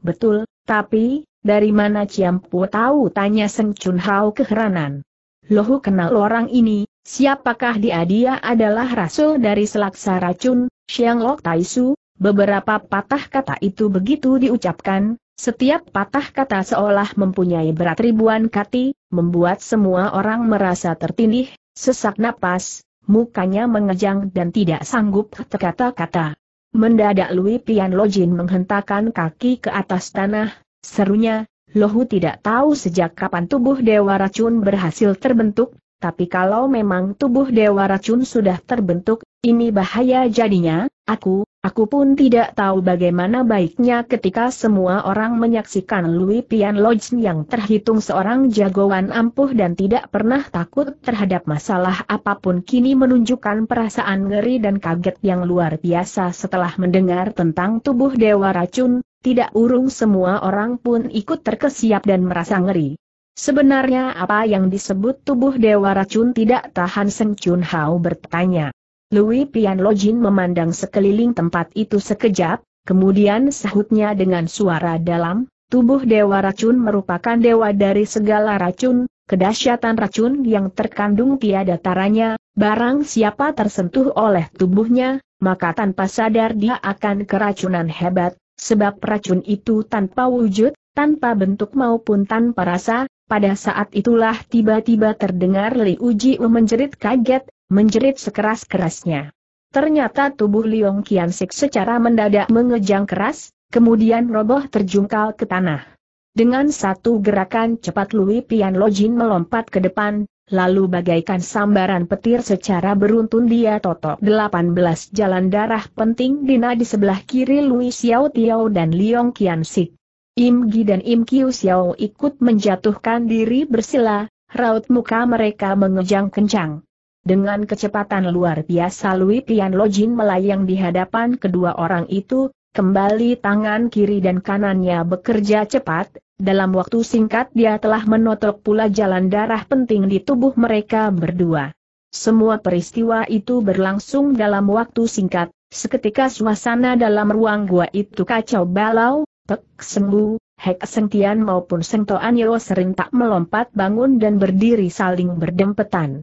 Betul, tapi, dari mana Ciampu tahu? Tanya Seng Chun Hao keheranan. Lohu kenal orang ini, siapakah dia? Dia adalah rasul dari selaksa racun, Xiang Lok Su? Beberapa patah kata itu begitu diucapkan, setiap patah kata seolah mempunyai berat ribuan kati, membuat semua orang merasa tertindih, sesak napas, mukanya mengejang dan tidak sanggup terkata kata Mendadak Lui Pian Lojin menghentakkan kaki ke atas tanah, Serunya, Lohu tidak tahu sejak kapan tubuh Dewa Racun berhasil terbentuk, tapi kalau memang tubuh Dewa Racun sudah terbentuk, ini bahaya jadinya, aku, Aku pun tidak tahu bagaimana baiknya ketika semua orang menyaksikan Louis Pian Lodge yang terhitung seorang jagoan ampuh dan tidak pernah takut terhadap masalah apapun kini menunjukkan perasaan ngeri dan kaget yang luar biasa setelah mendengar tentang tubuh Dewa Racun, tidak urung semua orang pun ikut terkesiap dan merasa ngeri. Sebenarnya apa yang disebut tubuh Dewa Racun tidak tahan Seng Chun Hao bertanya. Louis Pianlojin memandang sekeliling tempat itu sekejap, kemudian sahutnya dengan suara dalam, tubuh Dewa Racun merupakan dewa dari segala racun, kedahsyatan racun yang terkandung tiada taranya, barang siapa tersentuh oleh tubuhnya, maka tanpa sadar dia akan keracunan hebat, sebab racun itu tanpa wujud, tanpa bentuk maupun tanpa rasa, pada saat itulah tiba-tiba terdengar Li Uji menjerit kaget, menjerit sekeras-kerasnya. Ternyata tubuh Liong Kian Sik secara mendadak mengejang keras, kemudian roboh terjungkal ke tanah. Dengan satu gerakan cepat Lui Pian Lojin melompat ke depan, lalu bagaikan sambaran petir secara beruntun dia totok 18 jalan darah penting Dina di sebelah kiri Lui Xiao Tiao dan Liong Kian Sik. Im Gi dan Im Kiu Xiao ikut menjatuhkan diri bersila, raut muka mereka mengejang kencang. Dengan kecepatan luar biasa Lui Tian Lojin melayang di hadapan kedua orang itu, kembali tangan kiri dan kanannya bekerja cepat, dalam waktu singkat dia telah menotok pula jalan darah penting di tubuh mereka berdua. Semua peristiwa itu berlangsung dalam waktu singkat, seketika suasana dalam ruang gua itu kacau balau, pek sembu, Hek sentian maupun Sengtoan sering serentak melompat bangun dan berdiri saling berdempetan.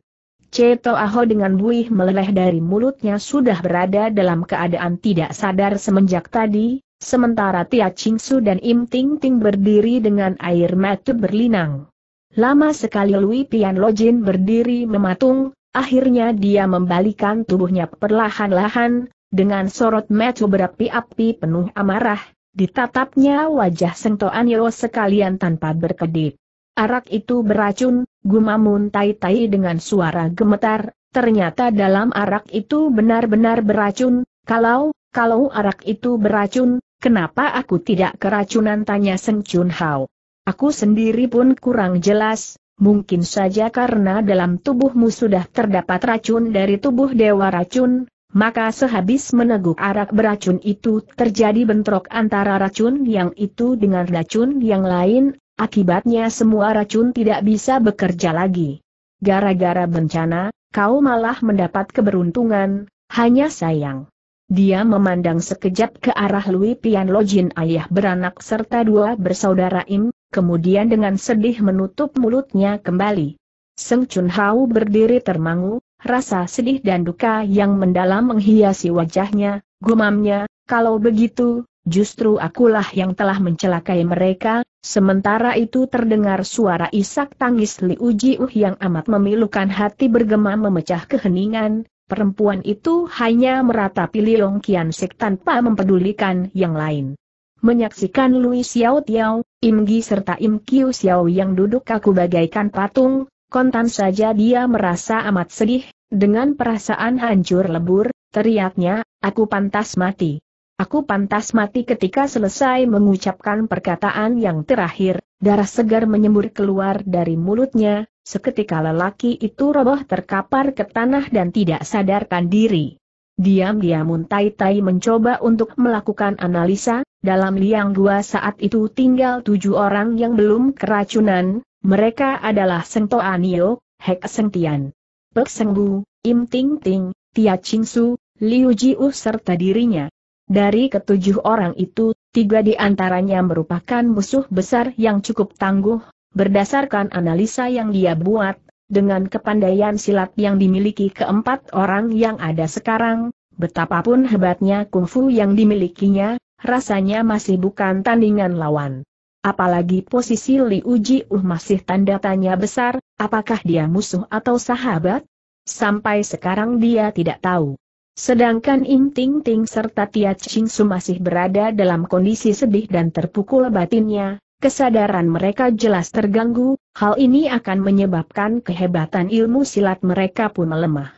Ceto Aho dengan buih meleleh dari mulutnya sudah berada dalam keadaan tidak sadar semenjak tadi, sementara Tia Su dan Im Ting Ting berdiri dengan air mata berlinang. Lama sekali Lui Pian Lojin berdiri mematung, akhirnya dia membalikan tubuhnya perlahan-lahan, dengan sorot mata berapi-api penuh amarah, ditatapnya wajah Sengtoan Yeo sekalian tanpa berkedip. Arak itu beracun, gumamun Tai Tai dengan suara gemetar, ternyata dalam arak itu benar-benar beracun, kalau, kalau arak itu beracun, kenapa aku tidak keracunan tanya Seng Chun Hao. Aku sendiri pun kurang jelas, mungkin saja karena dalam tubuhmu sudah terdapat racun dari tubuh dewa racun, maka sehabis meneguk arak beracun itu terjadi bentrok antara racun yang itu dengan racun yang lain, Akibatnya semua racun tidak bisa bekerja lagi. Gara-gara bencana, kau malah mendapat keberuntungan, hanya sayang. Dia memandang sekejap ke arah Louis Pian Lojin ayah beranak serta dua bersaudara Im, kemudian dengan sedih menutup mulutnya kembali. Seng Chun Hao berdiri termangu, rasa sedih dan duka yang mendalam menghiasi wajahnya, gumamnya, kalau begitu, justru akulah yang telah mencelakai mereka, Sementara itu terdengar suara isak tangis Liu Jiu uh yang amat memilukan hati bergema memecah keheningan, perempuan itu hanya meratapi Long Kian Sek tanpa mempedulikan yang lain. Menyaksikan Lui Xiao Tiao, Im Gi serta Im Kiu Xiao yang duduk kaku bagaikan patung, kontan saja dia merasa amat sedih, dengan perasaan hancur lebur, teriaknya, aku pantas mati. Aku pantas mati ketika selesai mengucapkan perkataan yang terakhir, darah segar menyembur keluar dari mulutnya, seketika lelaki itu roboh terkapar ke tanah dan tidak sadarkan diri. Diam-diam Muntai Tai mencoba untuk melakukan analisa, dalam liang gua saat itu tinggal tujuh orang yang belum keracunan, mereka adalah Sengto Anio, Hek Tian, Pek Bu, Im Ting Ting, Tia Su, Liu Jiu serta dirinya. Dari ketujuh orang itu, tiga di antaranya merupakan musuh besar yang cukup tangguh, berdasarkan analisa yang dia buat, dengan kepandaian silat yang dimiliki keempat orang yang ada sekarang, betapapun hebatnya kungfu yang dimilikinya, rasanya masih bukan tandingan lawan. Apalagi posisi Li Uji Uh masih tanda tanya besar, apakah dia musuh atau sahabat? Sampai sekarang dia tidak tahu. Sedangkan Ing Ting Ting serta Tia Ching Su masih berada dalam kondisi sedih dan terpukul batinnya, kesadaran mereka jelas terganggu, hal ini akan menyebabkan kehebatan ilmu silat mereka pun melemah.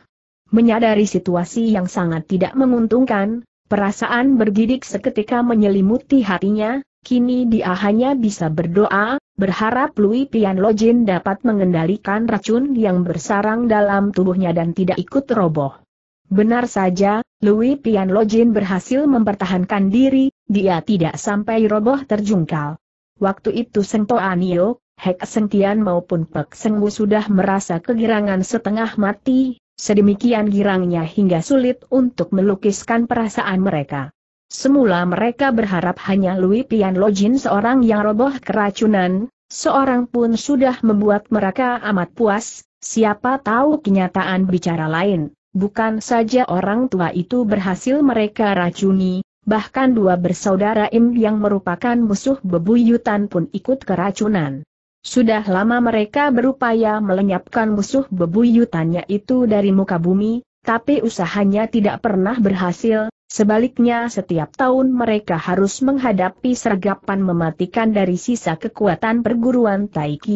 Menyadari situasi yang sangat tidak menguntungkan, perasaan bergidik seketika menyelimuti hatinya, kini dia hanya bisa berdoa, berharap Lui Pian Lojin dapat mengendalikan racun yang bersarang dalam tubuhnya dan tidak ikut roboh. Benar saja, Louis Pianlojin berhasil mempertahankan diri, dia tidak sampai roboh terjungkal. Waktu itu Sengto Anio, Hek Tian maupun Pek Wu sudah merasa kegirangan setengah mati, sedemikian girangnya hingga sulit untuk melukiskan perasaan mereka. Semula mereka berharap hanya Louis Pianlojin seorang yang roboh keracunan, seorang pun sudah membuat mereka amat puas, siapa tahu kenyataan bicara lain. Bukan saja orang tua itu berhasil mereka racuni, bahkan dua bersaudara Im yang merupakan musuh bebuyutan pun ikut keracunan. Sudah lama mereka berupaya melenyapkan musuh bebuyutannya itu dari muka bumi, tapi usahanya tidak pernah berhasil, sebaliknya setiap tahun mereka harus menghadapi sergapan mematikan dari sisa kekuatan perguruan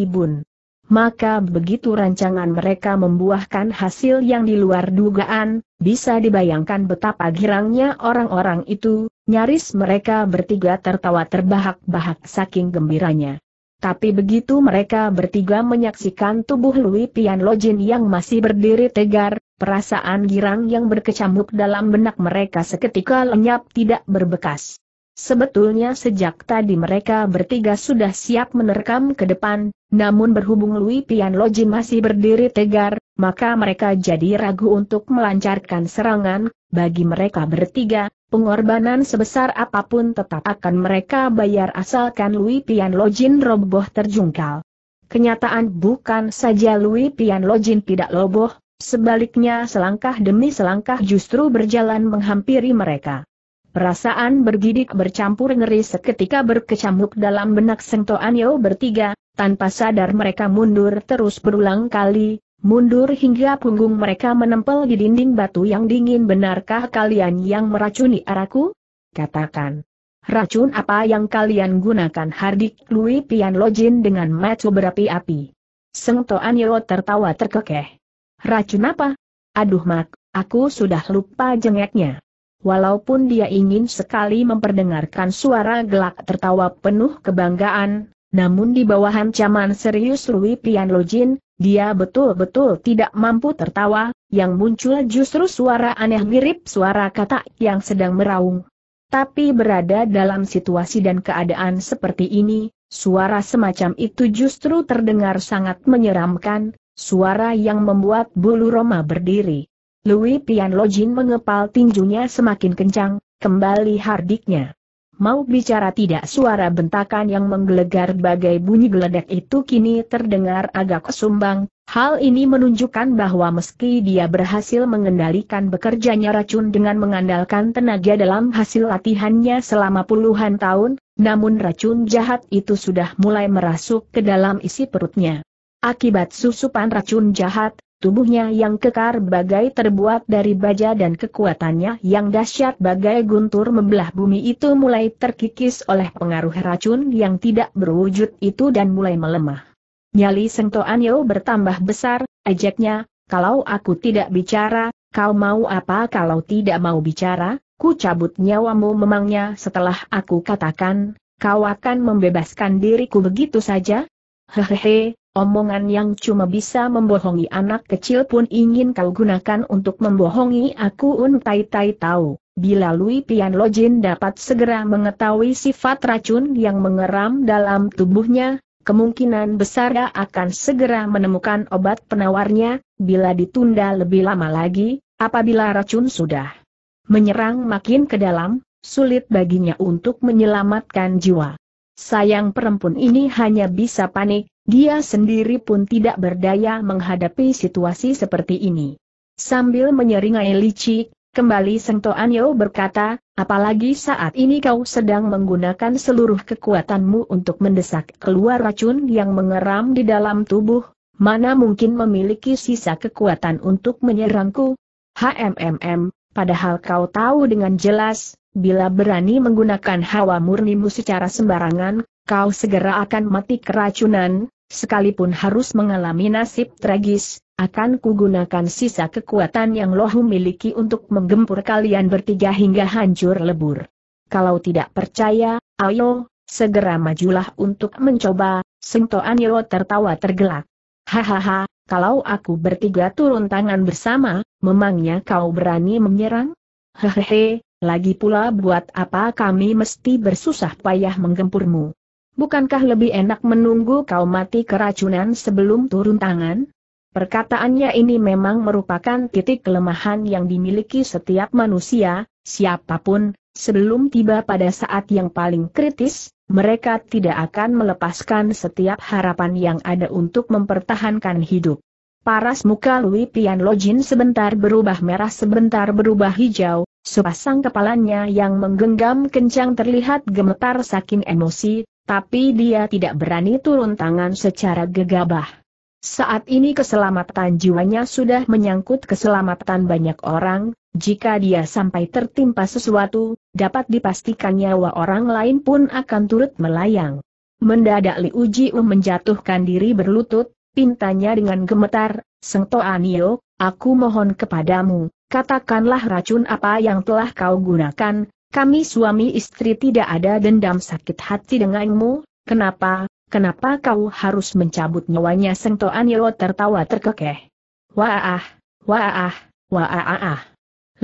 Bun maka begitu rancangan mereka membuahkan hasil yang di luar dugaan, bisa dibayangkan betapa girangnya orang-orang itu, nyaris mereka bertiga tertawa terbahak-bahak saking gembiranya. Tapi begitu mereka bertiga menyaksikan tubuh Louis Pian Lojin yang masih berdiri tegar, perasaan girang yang berkecamuk dalam benak mereka seketika lenyap tidak berbekas. Sebetulnya sejak tadi mereka bertiga sudah siap menerkam ke depan, namun berhubung Lui Pian Lojin masih berdiri tegar, maka mereka jadi ragu untuk melancarkan serangan, bagi mereka bertiga, pengorbanan sebesar apapun tetap akan mereka bayar asalkan Lui Pian Lojin roboh terjungkal. Kenyataan bukan saja Lui Pian Lojin tidak roboh, sebaliknya selangkah demi selangkah justru berjalan menghampiri mereka. Perasaan bergidik bercampur ngeri seketika berkecamuk dalam benak Sengto Anyo bertiga, tanpa sadar mereka mundur terus berulang kali, mundur hingga punggung mereka menempel di dinding batu yang dingin benarkah kalian yang meracuni araku? Katakan. Racun apa yang kalian gunakan Hardik Lui Pian Lojin dengan mecu berapi-api? Sengto Anyo tertawa terkekeh. Racun apa? Aduh mak, aku sudah lupa jengeknya. Walaupun dia ingin sekali memperdengarkan suara gelak tertawa penuh kebanggaan, namun di bawah ancaman serius Rui Pianlojin, dia betul-betul tidak mampu tertawa, yang muncul justru suara aneh mirip suara kata yang sedang meraung. Tapi berada dalam situasi dan keadaan seperti ini, suara semacam itu justru terdengar sangat menyeramkan, suara yang membuat bulu Roma berdiri. Louis Pian Login mengepal tinjunya semakin kencang, kembali hardiknya. Mau bicara tidak suara bentakan yang menggelegar bagai bunyi geledek itu kini terdengar agak sumbang, hal ini menunjukkan bahwa meski dia berhasil mengendalikan bekerjanya racun dengan mengandalkan tenaga dalam hasil latihannya selama puluhan tahun, namun racun jahat itu sudah mulai merasuk ke dalam isi perutnya. Akibat susupan racun jahat, Tubuhnya yang kekar bagai terbuat dari baja dan kekuatannya yang dahsyat bagai guntur membelah bumi itu mulai terkikis oleh pengaruh racun yang tidak berwujud itu dan mulai melemah. Nyali Sengto Anyo bertambah besar, ejeknya, kalau aku tidak bicara, kau mau apa kalau tidak mau bicara, ku cabut nyawamu memangnya setelah aku katakan, kau akan membebaskan diriku begitu saja? Hehehe, Omongan yang cuma bisa membohongi anak kecil pun ingin kau gunakan untuk membohongi aku un tai tai tahu. Bila Lui Pian Lojin dapat segera mengetahui sifat racun yang mengeram dalam tubuhnya, kemungkinan besar dia akan segera menemukan obat penawarnya, bila ditunda lebih lama lagi, apabila racun sudah menyerang makin ke dalam, sulit baginya untuk menyelamatkan jiwa. Sayang perempuan ini hanya bisa panik, dia sendiri pun tidak berdaya menghadapi situasi seperti ini. Sambil menyeringai licik, kembali Sengto Anyo berkata, apalagi saat ini kau sedang menggunakan seluruh kekuatanmu untuk mendesak keluar racun yang mengeram di dalam tubuh, mana mungkin memiliki sisa kekuatan untuk menyerangku? HMMM, padahal kau tahu dengan jelas, bila berani menggunakan hawa murnimu secara sembarangan, kau segera akan mati keracunan, Sekalipun harus mengalami nasib tragis, akan kugunakan sisa kekuatan yang lohu miliki untuk menggempur kalian bertiga hingga hancur lebur. Kalau tidak percaya, ayo, segera majulah untuk mencoba, Sengto Anyo tertawa tergelak. Hahaha, kalau aku bertiga turun tangan bersama, memangnya kau berani menyerang? Hehehe, lagi pula buat apa kami mesti bersusah payah menggempurmu? Bukankah lebih enak menunggu kau mati keracunan sebelum turun tangan? Perkataannya ini memang merupakan titik kelemahan yang dimiliki setiap manusia, siapapun, sebelum tiba pada saat yang paling kritis, mereka tidak akan melepaskan setiap harapan yang ada untuk mempertahankan hidup. Paras muka Louis Pian Lojin sebentar berubah merah sebentar berubah hijau, sepasang kepalanya yang menggenggam kencang terlihat gemetar saking emosi, tapi dia tidak berani turun tangan secara gegabah. Saat ini keselamatan jiwanya sudah menyangkut keselamatan banyak orang, jika dia sampai tertimpa sesuatu, dapat dipastikan nyawa orang lain pun akan turut melayang. Mendadak Li Uji U um menjatuhkan diri berlutut, pintanya dengan gemetar, Seng Toanio, aku mohon kepadamu, katakanlah racun apa yang telah kau gunakan, kami suami istri tidak ada dendam sakit hati denganmu, kenapa, kenapa kau harus mencabut nyawanya Sengto Anyo tertawa terkekeh. Wah, wah, wah, ah.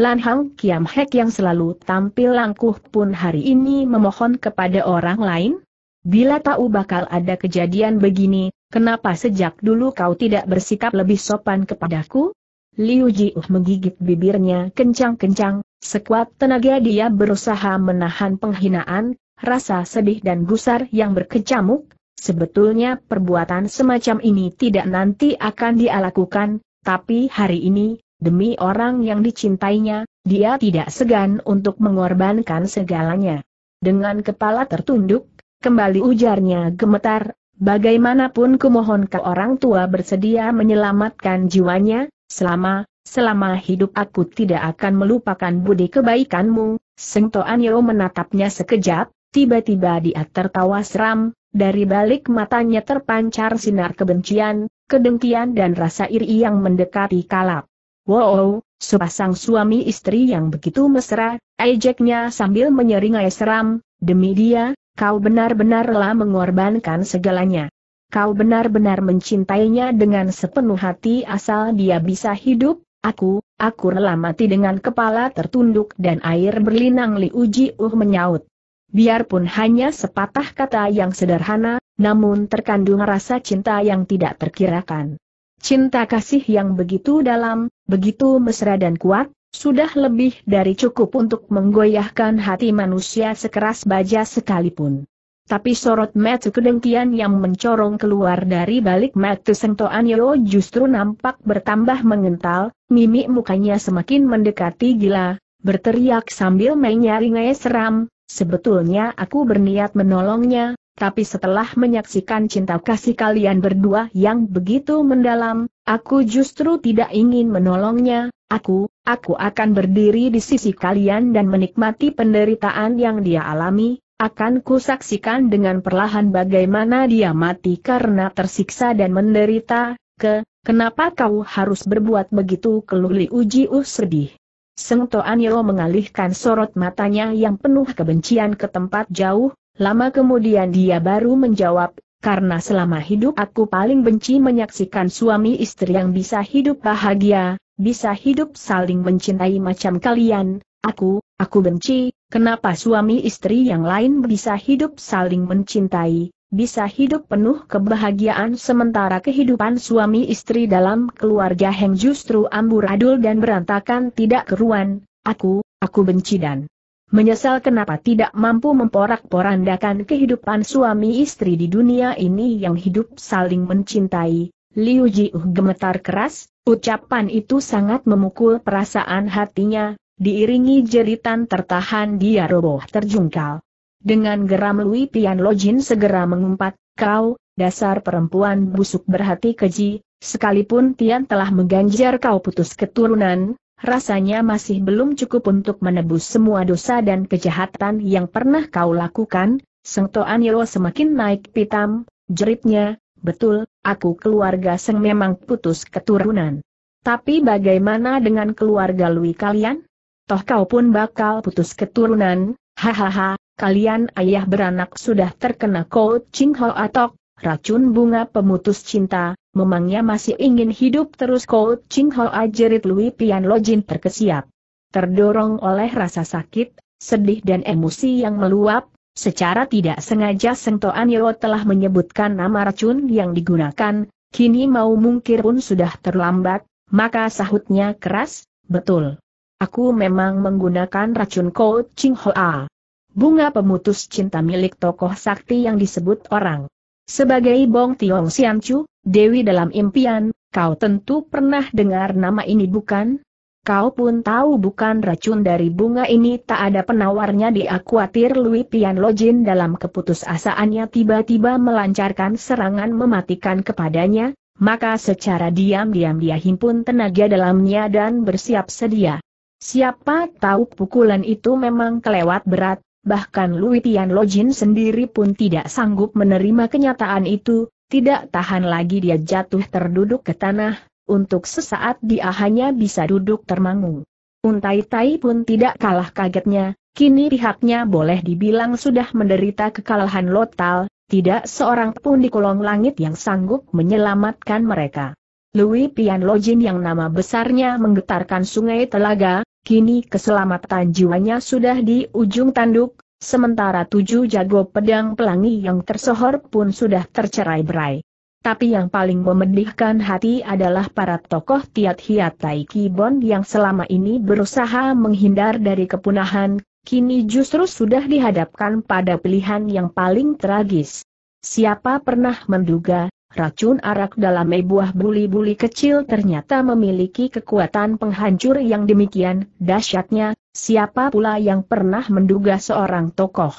Lan Hang Kiam Hek yang selalu tampil langkuh pun hari ini memohon kepada orang lain? Bila tahu bakal ada kejadian begini, kenapa sejak dulu kau tidak bersikap lebih sopan kepadaku? Liu Jiuh menggigit bibirnya kencang-kencang, Sekuat tenaga dia berusaha menahan penghinaan, rasa sedih dan gusar yang berkecamuk, sebetulnya perbuatan semacam ini tidak nanti akan dia lakukan, tapi hari ini, demi orang yang dicintainya, dia tidak segan untuk mengorbankan segalanya. Dengan kepala tertunduk, kembali ujarnya gemetar, bagaimanapun kumohon ke orang tua bersedia menyelamatkan jiwanya, selama selama hidup aku tidak akan melupakan budi kebaikanmu, Seng Toanyo menatapnya sekejap, tiba-tiba dia tertawa seram, dari balik matanya terpancar sinar kebencian, kedengkian dan rasa iri yang mendekati kalap. Wow, sepasang suami istri yang begitu mesra, ejeknya sambil menyeringai seram, demi dia, kau benar-benarlah mengorbankan segalanya. Kau benar-benar mencintainya dengan sepenuh hati asal dia bisa hidup, Aku, aku rela mati dengan kepala tertunduk dan air berlinang Liu Ji Uh menyaut. Biarpun hanya sepatah kata yang sederhana, namun terkandung rasa cinta yang tidak terkirakan. Cinta kasih yang begitu dalam, begitu mesra dan kuat, sudah lebih dari cukup untuk menggoyahkan hati manusia sekeras baja sekalipun. Tapi sorot mata kedengkian yang mencorong keluar dari balik mata Sengto Anyo justru nampak bertambah mengental, mimik mukanya semakin mendekati gila, berteriak sambil menyaringai seram, sebetulnya aku berniat menolongnya, tapi setelah menyaksikan cinta kasih kalian berdua yang begitu mendalam, aku justru tidak ingin menolongnya, aku, aku akan berdiri di sisi kalian dan menikmati penderitaan yang dia alami, akan kusaksikan dengan perlahan bagaimana dia mati karena tersiksa dan menderita, ke, kenapa kau harus berbuat begitu keluli uji Jiu uh sedih. Seng Toanyo mengalihkan sorot matanya yang penuh kebencian ke tempat jauh, lama kemudian dia baru menjawab, karena selama hidup aku paling benci menyaksikan suami istri yang bisa hidup bahagia, bisa hidup saling mencintai macam kalian, Aku, aku benci, kenapa suami istri yang lain bisa hidup saling mencintai, bisa hidup penuh kebahagiaan sementara kehidupan suami istri dalam keluarga Heng justru amburadul dan berantakan tidak keruan, aku, aku benci dan menyesal kenapa tidak mampu memporak-porandakan kehidupan suami istri di dunia ini yang hidup saling mencintai. Liu Jiuh gemetar keras, ucapan itu sangat memukul perasaan hatinya, diiringi jeritan tertahan dia roboh terjungkal. Dengan geram Lui Pian Lojin segera mengumpat, kau, dasar perempuan busuk berhati keji, sekalipun Tian telah mengganjar kau putus keturunan, rasanya masih belum cukup untuk menebus semua dosa dan kejahatan yang pernah kau lakukan, Seng Toan Yeo semakin naik pitam, jeritnya, betul, aku keluarga Seng memang putus keturunan. Tapi bagaimana dengan keluarga Lui kalian? toh kau pun bakal putus keturunan, hahaha, kalian ayah beranak sudah terkena Ching ho atok, racun bunga pemutus cinta, memangnya masih ingin hidup terus Ching ho ajerit Lui Pian Lojin terkesiap. Terdorong oleh rasa sakit, sedih dan emosi yang meluap, secara tidak sengaja Sengtoan Yo telah menyebutkan nama racun yang digunakan, kini mau mungkir pun sudah terlambat, maka sahutnya keras, betul. Aku memang menggunakan racun Ko Ching Hoa. Bunga pemutus cinta milik tokoh sakti yang disebut orang. Sebagai Bong Tiong Sian Chu, Dewi dalam impian, kau tentu pernah dengar nama ini bukan? Kau pun tahu bukan racun dari bunga ini tak ada penawarnya di akuatir Lui Pian Lojin dalam keputusasaannya tiba-tiba melancarkan serangan mematikan kepadanya, maka secara diam-diam dia himpun tenaga dalamnya dan bersiap sedia. Siapa tahu pukulan itu memang kelewat berat, bahkan Lui Tian Lojin sendiri pun tidak sanggup menerima kenyataan itu, tidak tahan lagi dia jatuh terduduk ke tanah, untuk sesaat dia hanya bisa duduk termangu. Untai Tai pun tidak kalah kagetnya, kini pihaknya boleh dibilang sudah menderita kekalahan lotal, tidak seorang pun di kolong langit yang sanggup menyelamatkan mereka. Louis Pian Lojin yang nama besarnya menggetarkan sungai telaga, kini keselamatan jiwanya sudah di ujung tanduk, sementara tujuh jago pedang pelangi yang tersohor pun sudah tercerai berai. Tapi yang paling memedihkan hati adalah para tokoh Tiat Hiat Tai Kibon yang selama ini berusaha menghindar dari kepunahan, kini justru sudah dihadapkan pada pilihan yang paling tragis. Siapa pernah menduga, Racun arak dalam e buah buli-buli kecil ternyata memiliki kekuatan penghancur yang demikian dahsyatnya, siapa pula yang pernah menduga seorang tokoh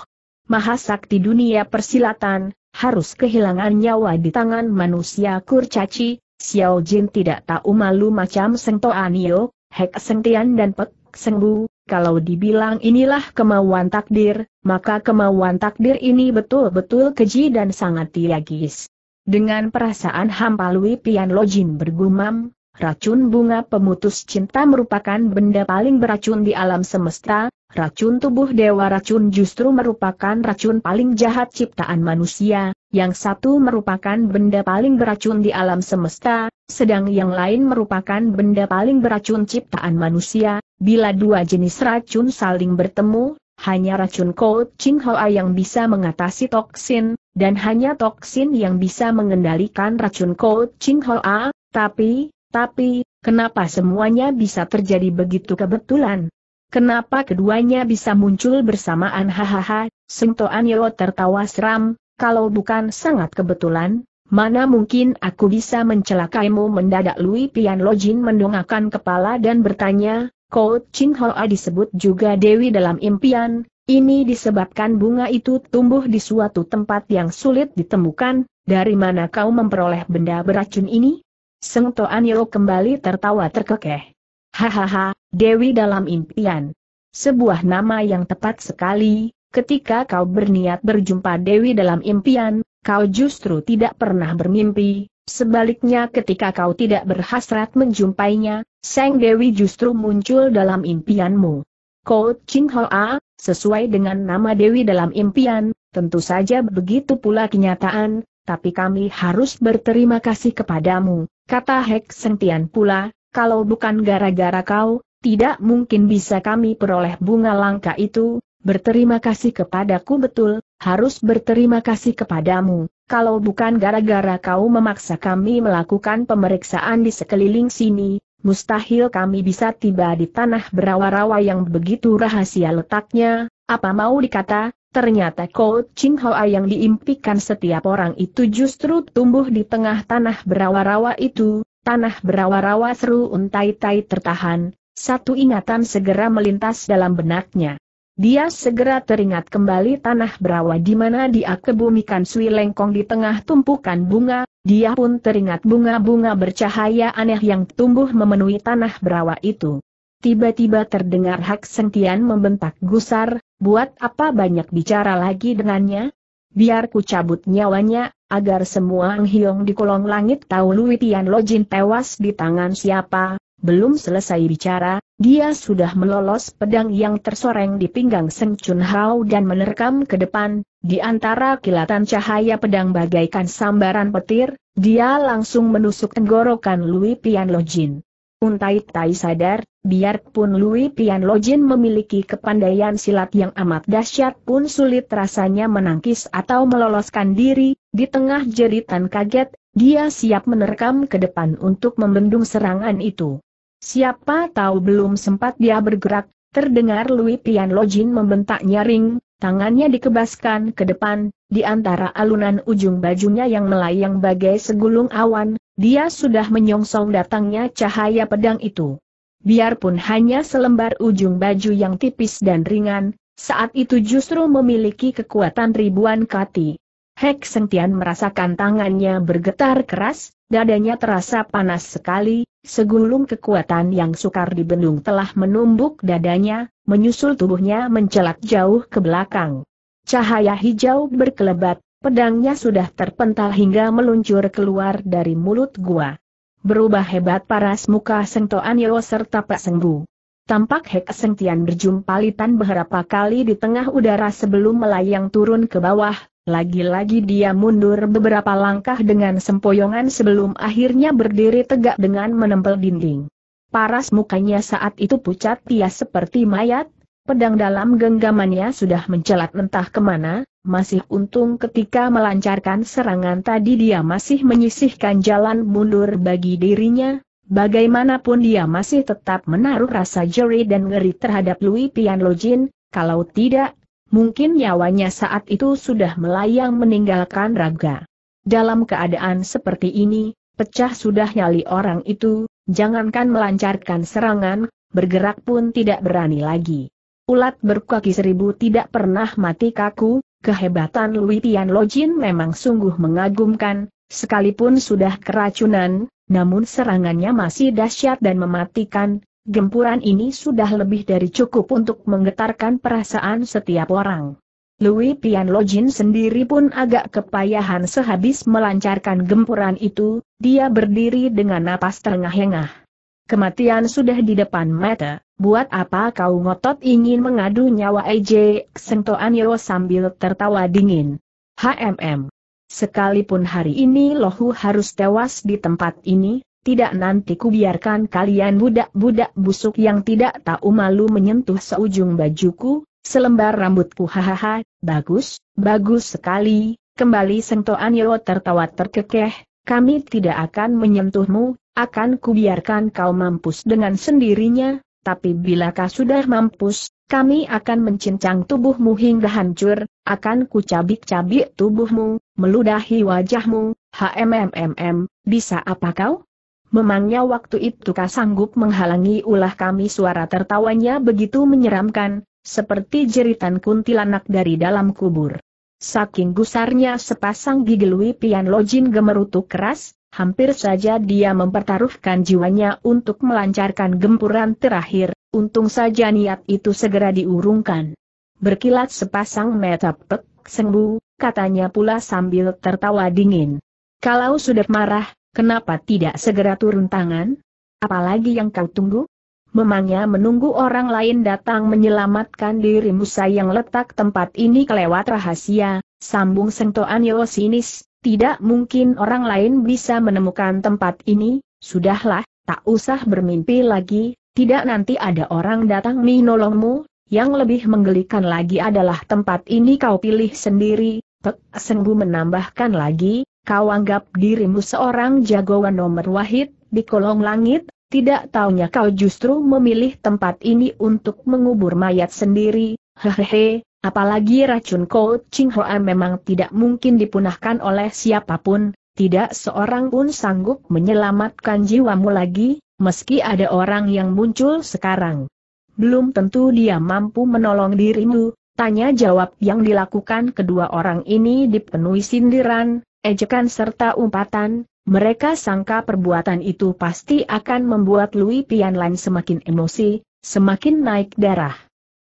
mahasakti dunia persilatan, harus kehilangan nyawa di tangan manusia kurcaci, Xiao Jin tidak tahu malu macam Seng Toanio, Hek Seng Tian dan Pek Seng Bu, kalau dibilang inilah kemauan takdir, maka kemauan takdir ini betul-betul keji dan sangat tiagis. Dengan perasaan hampa Lui Pian Lojin bergumam, racun bunga pemutus cinta merupakan benda paling beracun di alam semesta, racun tubuh dewa racun justru merupakan racun paling jahat ciptaan manusia, yang satu merupakan benda paling beracun di alam semesta, sedang yang lain merupakan benda paling beracun ciptaan manusia, bila dua jenis racun saling bertemu, hanya racun Cold Ching Hoa yang bisa mengatasi toksin, dan hanya toksin yang bisa mengendalikan racun Ko Ching Hoa, tapi, tapi, kenapa semuanya bisa terjadi begitu kebetulan? Kenapa keduanya bisa muncul bersamaan hahaha, Seng Anyo tertawa seram, kalau bukan sangat kebetulan, mana mungkin aku bisa mencelakaimu mendadak Lui Pian Lojin mendongakkan kepala dan bertanya, Ko Ching Hoa disebut juga Dewi dalam impian, ini disebabkan bunga itu tumbuh di suatu tempat yang sulit ditemukan, dari mana kau memperoleh benda beracun ini? Seng Toanyo kembali tertawa terkekeh. Hahaha, Dewi dalam impian. Sebuah nama yang tepat sekali, ketika kau berniat berjumpa Dewi dalam impian, kau justru tidak pernah bermimpi, sebaliknya ketika kau tidak berhasrat menjumpainya, Seng Dewi justru muncul dalam impianmu. Kau Ching Hoa, Sesuai dengan nama Dewi dalam impian, tentu saja begitu pula kenyataan, tapi kami harus berterima kasih kepadamu, kata Hek Sentian pula, kalau bukan gara-gara kau, tidak mungkin bisa kami peroleh bunga langka itu, berterima kasih kepadaku betul, harus berterima kasih kepadamu, kalau bukan gara-gara kau memaksa kami melakukan pemeriksaan di sekeliling sini, mustahil kami bisa tiba di tanah berawa-rawa yang begitu rahasia letaknya, apa mau dikata, ternyata Ko Ching Hoa yang diimpikan setiap orang itu justru tumbuh di tengah tanah berawa-rawa itu, tanah berawa-rawa seru untai-tai tertahan, satu ingatan segera melintas dalam benaknya. Dia segera teringat kembali tanah berawa di mana dia kebumikan Sui Lengkong di tengah tumpukan bunga, dia pun teringat bunga-bunga bercahaya aneh yang tumbuh memenuhi tanah berawa itu. Tiba-tiba terdengar Hak Sentian membentak gusar, buat apa banyak bicara lagi dengannya? Biar ku cabut nyawanya, agar semua Ang Hiong di kolong langit tahu Lui Tian Lojin tewas di tangan siapa. Belum selesai bicara, dia sudah melolos pedang yang tersoreng di pinggang Seng Chun Hao dan menerkam ke depan, di antara kilatan cahaya pedang bagaikan sambaran petir, dia langsung menusuk tenggorokan Lui Pian Lojin. Untai Tai sadar, biarpun Lui Pian Lojin memiliki kepandaian silat yang amat dahsyat pun sulit rasanya menangkis atau meloloskan diri, di tengah jeritan kaget, dia siap menerkam ke depan untuk membendung serangan itu. Siapa tahu belum sempat dia bergerak, terdengar Lui Pian Lojin membentak nyaring, tangannya dikebaskan ke depan, di antara alunan ujung bajunya yang melayang bagai segulung awan, dia sudah menyongsong datangnya cahaya pedang itu. Biarpun hanya selembar ujung baju yang tipis dan ringan, saat itu justru memiliki kekuatan ribuan kati. Hek Sengtian merasakan tangannya bergetar keras, dadanya terasa panas sekali, segulung kekuatan yang sukar dibendung telah menumbuk dadanya, menyusul tubuhnya mencelat jauh ke belakang. Cahaya hijau berkelebat, pedangnya sudah terpental hingga meluncur keluar dari mulut gua. Berubah hebat paras muka Sengto Anyo serta Pak Sengbu. Tampak Hek Sengtian berjumpalitan beberapa kali di tengah udara sebelum melayang turun ke bawah, lagi-lagi dia mundur beberapa langkah dengan sempoyongan sebelum akhirnya berdiri tegak dengan menempel dinding. Paras mukanya saat itu pucat pias seperti mayat, pedang dalam genggamannya sudah mencelat entah kemana, masih untung ketika melancarkan serangan tadi dia masih menyisihkan jalan mundur bagi dirinya, bagaimanapun dia masih tetap menaruh rasa jeri dan ngeri terhadap Louis Pianlojin. kalau tidak, mungkin nyawanya saat itu sudah melayang meninggalkan raga. Dalam keadaan seperti ini, pecah sudah nyali orang itu, jangankan melancarkan serangan, bergerak pun tidak berani lagi. Ulat berkaki seribu tidak pernah mati kaku, kehebatan Lui Tian Lojin memang sungguh mengagumkan, sekalipun sudah keracunan, namun serangannya masih dahsyat dan mematikan, Gempuran ini sudah lebih dari cukup untuk menggetarkan perasaan setiap orang. Louis Pian Lojin sendiri pun agak kepayahan sehabis melancarkan gempuran itu, dia berdiri dengan napas terengah-engah. Kematian sudah di depan mata, buat apa kau ngotot ingin mengadu nyawa EJ, Sengto Anyo sambil tertawa dingin. HMM. Sekalipun hari ini Lohu harus tewas di tempat ini, tidak nanti kubiarkan kalian budak-budak busuk yang tidak tahu malu menyentuh seujung bajuku, selembar rambutku hahaha, bagus, bagus sekali, kembali sentuhan Yo tertawa terkekeh, kami tidak akan menyentuhmu, akan kubiarkan kau mampus dengan sendirinya, tapi bila kau sudah mampus, kami akan mencincang tubuhmu hingga hancur, akan kucabik-cabik tubuhmu, meludahi wajahmu, HMMMM, bisa apa kau? Memangnya waktu itu kau sanggup menghalangi ulah kami suara tertawanya begitu menyeramkan, seperti jeritan kuntilanak dari dalam kubur. Saking gusarnya sepasang gigi Lui Pian Lojin gemerutuk keras, hampir saja dia mempertaruhkan jiwanya untuk melancarkan gempuran terakhir, untung saja niat itu segera diurungkan. Berkilat sepasang mata pek, sengbu, katanya pula sambil tertawa dingin. Kalau sudah marah, Kenapa tidak segera turun tangan? Apalagi yang kau tunggu? Memangnya menunggu orang lain datang menyelamatkan dirimu sayang letak tempat ini kelewat rahasia, sambung sentuhan Yosinis, tidak mungkin orang lain bisa menemukan tempat ini, sudahlah, tak usah bermimpi lagi, tidak nanti ada orang datang menolongmu, yang lebih menggelikan lagi adalah tempat ini kau pilih sendiri, Pek Senggu menambahkan lagi, Kau anggap dirimu seorang jagoan nomor wahid, di kolong langit, tidak taunya kau justru memilih tempat ini untuk mengubur mayat sendiri, hehehe, apalagi racun Ko Ching Hoa memang tidak mungkin dipunahkan oleh siapapun, tidak seorang pun sanggup menyelamatkan jiwamu lagi, meski ada orang yang muncul sekarang. Belum tentu dia mampu menolong dirimu, tanya jawab yang dilakukan kedua orang ini dipenuhi sindiran, ejekan serta umpatan, mereka sangka perbuatan itu pasti akan membuat Louis Pianlan semakin emosi, semakin naik darah.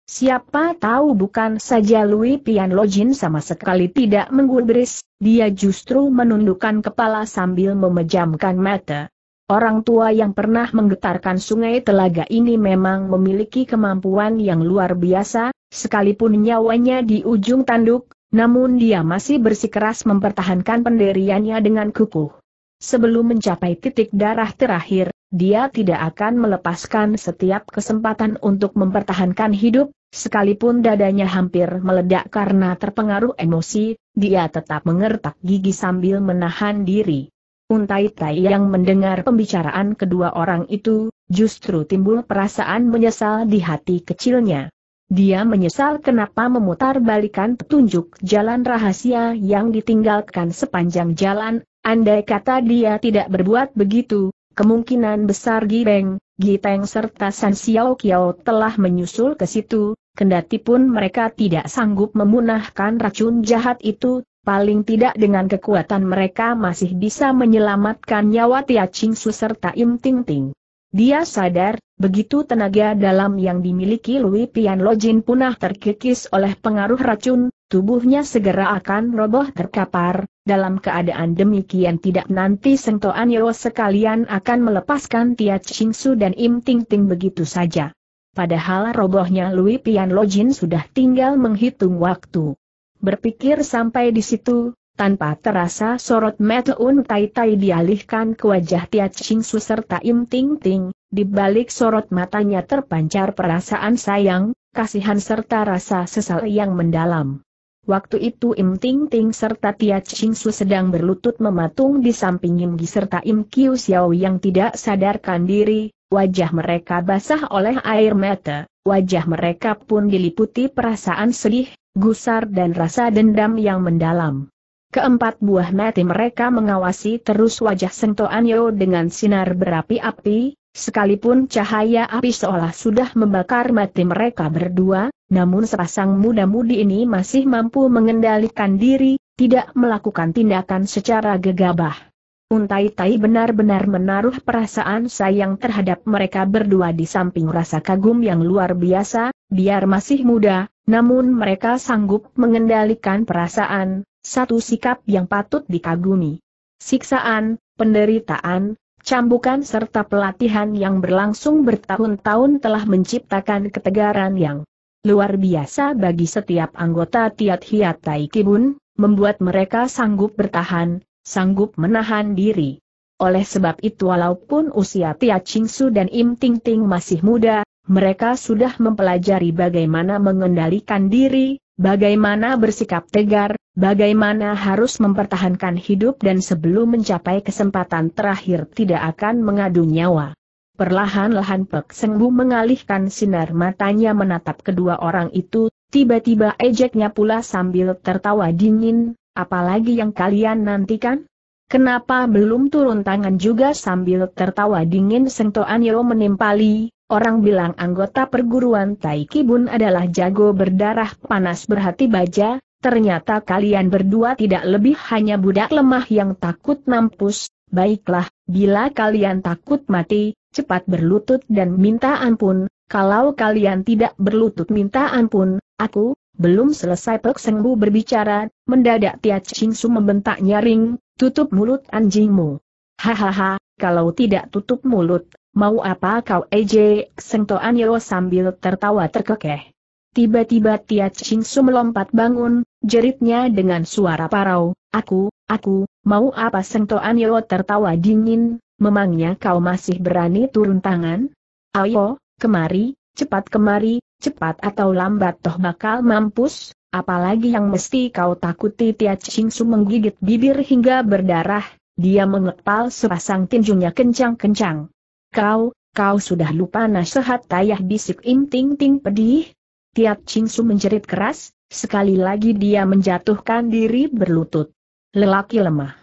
Siapa tahu bukan saja Louis Pian sama sekali tidak menggulbris, dia justru menundukkan kepala sambil memejamkan mata. Orang tua yang pernah menggetarkan sungai telaga ini memang memiliki kemampuan yang luar biasa, sekalipun nyawanya di ujung tanduk, namun dia masih bersikeras mempertahankan pendiriannya dengan kukuh. Sebelum mencapai titik darah terakhir, dia tidak akan melepaskan setiap kesempatan untuk mempertahankan hidup, sekalipun dadanya hampir meledak karena terpengaruh emosi, dia tetap mengertak gigi sambil menahan diri. Untai Tai yang mendengar pembicaraan kedua orang itu, justru timbul perasaan menyesal di hati kecilnya. Dia menyesal kenapa memutar balikan petunjuk jalan rahasia yang ditinggalkan sepanjang jalan, andai kata dia tidak berbuat begitu, kemungkinan besar Gibeng, Giteng serta San Xiao Kiao telah menyusul ke situ, kendati pun mereka tidak sanggup memunahkan racun jahat itu, paling tidak dengan kekuatan mereka masih bisa menyelamatkan nyawa Tia Ching Su serta Im Ting Ting. Dia sadar, begitu tenaga dalam yang dimiliki Lui Pian Lojin punah terkikis oleh pengaruh racun, tubuhnya segera akan roboh terkapar, dalam keadaan demikian tidak nanti sentuhan Yeo sekalian akan melepaskan Tia Ching Su dan Im Ting Ting begitu saja. Padahal robohnya Lui Pian Lojin sudah tinggal menghitung waktu. Berpikir sampai di situ, tanpa terasa sorot mata Un Tai Tai dialihkan ke wajah Tia Ching Su serta Im Ting Ting, di balik sorot matanya terpancar perasaan sayang, kasihan serta rasa sesal yang mendalam. Waktu itu Im Ting Ting serta Tia Ching Su sedang berlutut mematung di samping Im Gi serta Im Kiu Xiao yang tidak sadarkan diri, wajah mereka basah oleh air mata, wajah mereka pun diliputi perasaan sedih, gusar dan rasa dendam yang mendalam. Keempat buah mati mereka mengawasi terus wajah Sento Anyo dengan sinar berapi-api, sekalipun cahaya api seolah sudah membakar mati mereka berdua, namun sepasang muda-mudi ini masih mampu mengendalikan diri, tidak melakukan tindakan secara gegabah. Untai Tai benar-benar menaruh perasaan sayang terhadap mereka berdua di samping rasa kagum yang luar biasa, biar masih muda, namun mereka sanggup mengendalikan perasaan, satu sikap yang patut dikagumi. Siksaan, penderitaan, cambukan serta pelatihan yang berlangsung bertahun-tahun telah menciptakan ketegaran yang luar biasa bagi setiap anggota Tiat Hiat Taikibun, membuat mereka sanggup bertahan, sanggup menahan diri. Oleh sebab itu walaupun usia Tia Chingsu dan Im Ting Ting masih muda, mereka sudah mempelajari bagaimana mengendalikan diri, bagaimana bersikap tegar, Bagaimana harus mempertahankan hidup dan sebelum mencapai kesempatan terakhir tidak akan mengadu nyawa. Perlahan-lahan Pek Sengbu mengalihkan sinar matanya menatap kedua orang itu, tiba-tiba ejeknya pula sambil tertawa dingin, apalagi yang kalian nantikan? Kenapa belum turun tangan juga sambil tertawa dingin Sengto Yeo menimpali, orang bilang anggota perguruan Taiki Bun adalah jago berdarah panas berhati baja, ternyata kalian berdua tidak lebih hanya budak lemah yang takut mampus, baiklah, bila kalian takut mati, cepat berlutut dan minta ampun, kalau kalian tidak berlutut minta ampun, aku, belum selesai Pek Sengbu berbicara, mendadak Tia Su membentak nyaring, tutup mulut anjingmu. Hahaha, kalau tidak tutup mulut, mau apa kau ejek Sengtoan Yo sambil tertawa terkekeh. Tiba-tiba Tia Su melompat bangun, jeritnya dengan suara parau, Aku, aku, mau apa Sengto Yeo tertawa dingin, memangnya kau masih berani turun tangan? Ayo, kemari, cepat kemari, cepat atau lambat toh bakal mampus, apalagi yang mesti kau takuti Tia Su menggigit bibir hingga berdarah, dia mengepal sepasang tinjunya kencang-kencang. Kau, kau sudah lupa nasihat ayah bisik Im Ting Ting pedih? Tiap Chingsu menjerit keras, sekali lagi dia menjatuhkan diri berlutut. Lelaki lemah.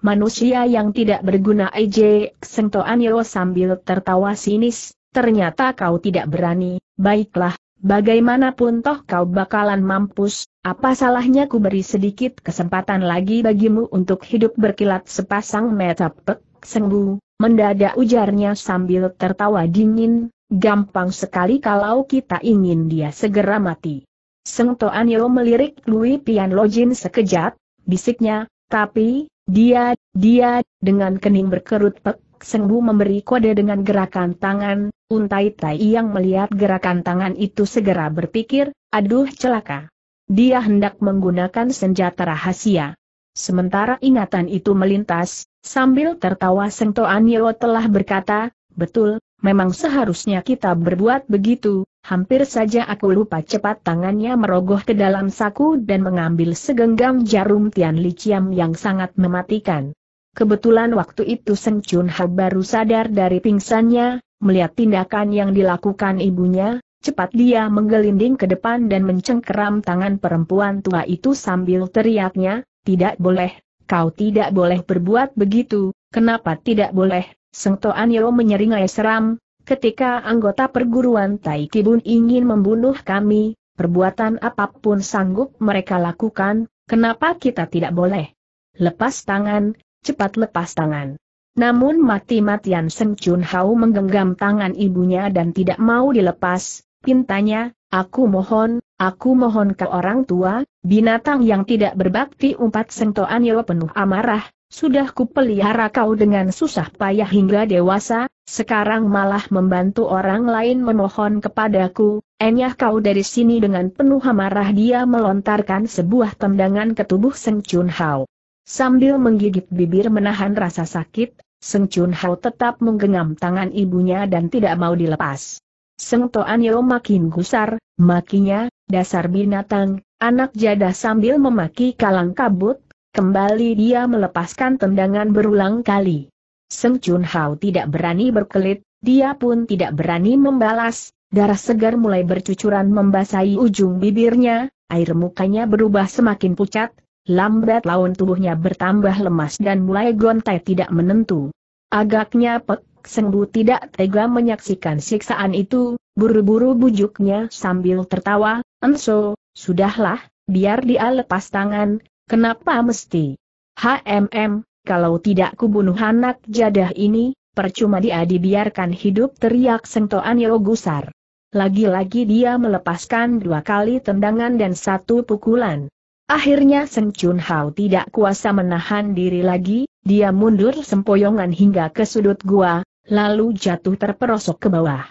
Manusia yang tidak berguna Aj. Sengto Iro sambil tertawa sinis, ternyata kau tidak berani, baiklah, bagaimanapun toh kau bakalan mampus, apa salahnya ku beri sedikit kesempatan lagi bagimu untuk hidup berkilat sepasang metapek, pek, mendadak ujarnya sambil tertawa dingin, Gampang sekali kalau kita ingin dia segera mati. Seng Toanio melirik Lui Pian Lojin sekejap, bisiknya, tapi, dia, dia, dengan kening berkerut pek, Bu memberi kode dengan gerakan tangan, Untai Tai yang melihat gerakan tangan itu segera berpikir, aduh celaka. Dia hendak menggunakan senjata rahasia. Sementara ingatan itu melintas, sambil tertawa Seng Toanio telah berkata, betul, Memang seharusnya kita berbuat begitu, hampir saja aku lupa cepat tangannya merogoh ke dalam saku dan mengambil segenggam jarum Tian Liciam yang sangat mematikan. Kebetulan waktu itu Seng Chun Hao baru sadar dari pingsannya, melihat tindakan yang dilakukan ibunya, cepat dia menggelinding ke depan dan mencengkeram tangan perempuan tua itu sambil teriaknya, tidak boleh, kau tidak boleh berbuat begitu, kenapa tidak boleh, Seng Toan Yeo menyeringai seram, ketika anggota perguruan Tai Kibun ingin membunuh kami, perbuatan apapun sanggup mereka lakukan, kenapa kita tidak boleh? Lepas tangan, cepat lepas tangan. Namun mati-matian Seng Chun Hao menggenggam tangan ibunya dan tidak mau dilepas, pintanya, aku mohon, aku mohon ke orang tua, binatang yang tidak berbakti umpat Seng Toan Yeo penuh amarah, sudah kupelihara kau dengan susah payah hingga dewasa, sekarang malah membantu orang lain memohon kepadaku, enyah kau dari sini dengan penuh amarah dia melontarkan sebuah tendangan ke tubuh Seng Chun Hao. Sambil menggigit bibir menahan rasa sakit, Seng Chun Hao tetap menggenggam tangan ibunya dan tidak mau dilepas. Seng Toan Yeo makin gusar, makinya, dasar binatang, anak jadah sambil memaki kalang kabut, Kembali dia melepaskan tendangan berulang kali. Seng Chun Hao tidak berani berkelit, dia pun tidak berani membalas, darah segar mulai bercucuran membasahi ujung bibirnya, air mukanya berubah semakin pucat, lambat laun tubuhnya bertambah lemas dan mulai gontai tidak menentu. Agaknya Pek Sengbu tidak tega menyaksikan siksaan itu, buru-buru bujuknya sambil tertawa, Enso, sudahlah, biar dia lepas tangan, Kenapa mesti? HMM, kalau tidak kubunuh anak jadah ini, percuma dia dibiarkan hidup teriak sentoan Yo Gusar. Lagi-lagi dia melepaskan dua kali tendangan dan satu pukulan. Akhirnya Seng Chun Hao tidak kuasa menahan diri lagi, dia mundur sempoyongan hingga ke sudut gua, lalu jatuh terperosok ke bawah.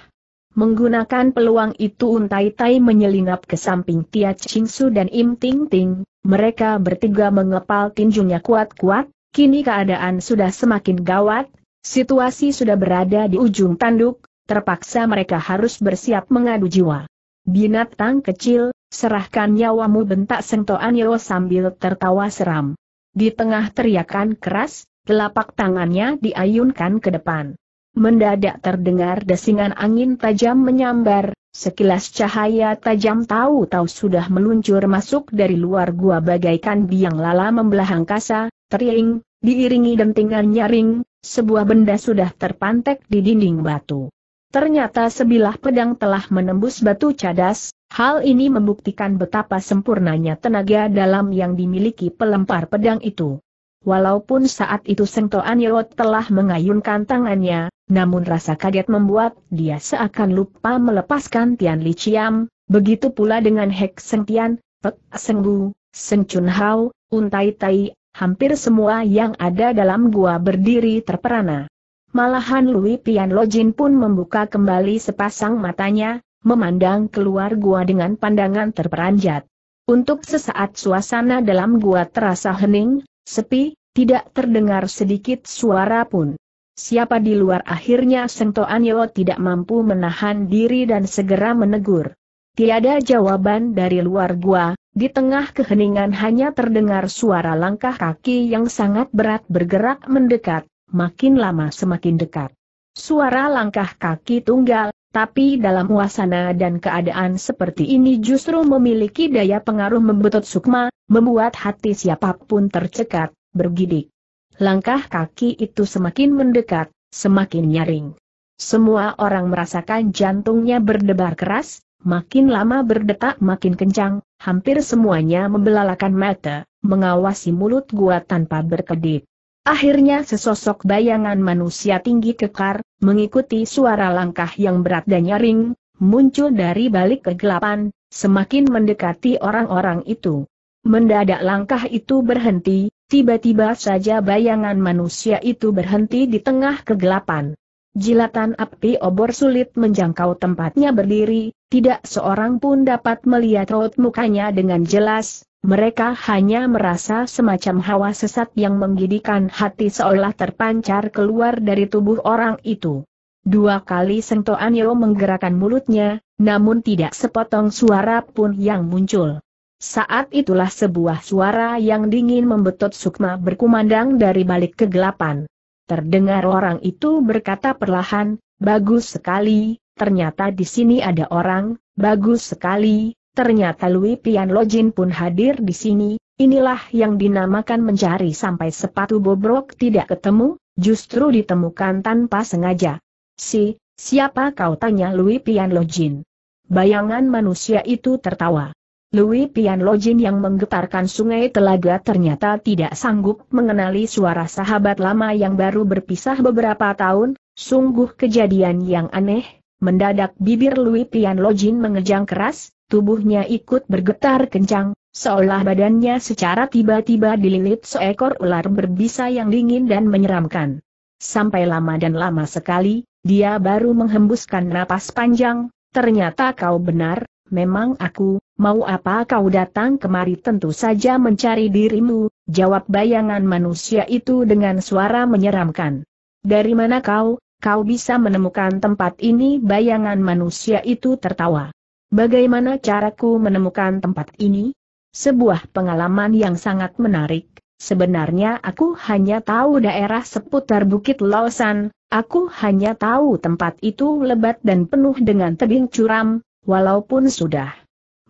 Menggunakan peluang itu Untai Tai menyelinap ke samping Tia Ching Su dan Im Ting Ting, mereka bertiga mengepal tinjunya kuat-kuat, kini keadaan sudah semakin gawat, situasi sudah berada di ujung tanduk, terpaksa mereka harus bersiap mengadu jiwa. Binatang kecil, serahkan nyawamu bentak Sengto Anyo sambil tertawa seram. Di tengah teriakan keras, telapak tangannya diayunkan ke depan. Mendadak terdengar desingan angin tajam menyambar, sekilas cahaya tajam tahu-tahu sudah meluncur masuk dari luar gua bagaikan biang lala membelah angkasa, teriing, diiringi dentingan nyaring, sebuah benda sudah terpantek di dinding batu. Ternyata sebilah pedang telah menembus batu cadas, hal ini membuktikan betapa sempurnanya tenaga dalam yang dimiliki pelempar pedang itu. Walaupun saat itu Sengto Anirot telah mengayunkan tangannya, namun rasa kaget membuat dia seakan lupa melepaskan Tian Li Chiam, begitu pula dengan Hek Seng Tian, Pek Seng Bu, Seng Chun Hao, Untai Tai, hampir semua yang ada dalam gua berdiri terperana. Malahan Lui Pian Lo Jin pun membuka kembali sepasang matanya, memandang keluar gua dengan pandangan terperanjat. Untuk sesaat suasana dalam gua terasa hening, sepi, tidak terdengar sedikit suara pun. Siapa di luar akhirnya Sengto Anyo tidak mampu menahan diri dan segera menegur. Tiada jawaban dari luar gua, di tengah keheningan hanya terdengar suara langkah kaki yang sangat berat bergerak mendekat, makin lama semakin dekat. Suara langkah kaki tunggal, tapi dalam suasana dan keadaan seperti ini justru memiliki daya pengaruh membetot sukma, membuat hati siapapun tercekat, bergidik. Langkah kaki itu semakin mendekat, semakin nyaring. Semua orang merasakan jantungnya berdebar keras, makin lama berdetak makin kencang, hampir semuanya membelalakan mata, mengawasi mulut gua tanpa berkedip. Akhirnya sesosok bayangan manusia tinggi kekar, mengikuti suara langkah yang berat dan nyaring, muncul dari balik kegelapan, semakin mendekati orang-orang itu. Mendadak langkah itu berhenti, Tiba-tiba saja bayangan manusia itu berhenti di tengah kegelapan. Jilatan api obor sulit menjangkau tempatnya berdiri, tidak seorang pun dapat melihat raut mukanya dengan jelas, mereka hanya merasa semacam hawa sesat yang menggidikan hati seolah terpancar keluar dari tubuh orang itu. Dua kali sentuhan Yeo menggerakkan mulutnya, namun tidak sepotong suara pun yang muncul. Saat itulah sebuah suara yang dingin membetot Sukma berkumandang dari balik kegelapan. Terdengar orang itu berkata perlahan, bagus sekali, ternyata di sini ada orang, bagus sekali, ternyata Lui Pian Lojin pun hadir di sini, inilah yang dinamakan mencari sampai sepatu bobrok tidak ketemu, justru ditemukan tanpa sengaja. Si, siapa kau tanya Lui Pian Lojin? Bayangan manusia itu tertawa. Lui Pian Lojin yang menggetarkan sungai telaga ternyata tidak sanggup mengenali suara sahabat lama yang baru berpisah beberapa tahun, sungguh kejadian yang aneh, mendadak bibir Lui Pian Lojin mengejang keras, tubuhnya ikut bergetar kencang, seolah badannya secara tiba-tiba dililit seekor ular berbisa yang dingin dan menyeramkan. Sampai lama dan lama sekali, dia baru menghembuskan napas panjang, ternyata kau benar, memang aku, mau apa kau datang kemari tentu saja mencari dirimu, jawab bayangan manusia itu dengan suara menyeramkan. Dari mana kau, kau bisa menemukan tempat ini bayangan manusia itu tertawa. Bagaimana caraku menemukan tempat ini? Sebuah pengalaman yang sangat menarik, sebenarnya aku hanya tahu daerah seputar Bukit Lausan, Aku hanya tahu tempat itu lebat dan penuh dengan tebing curam, Walaupun sudah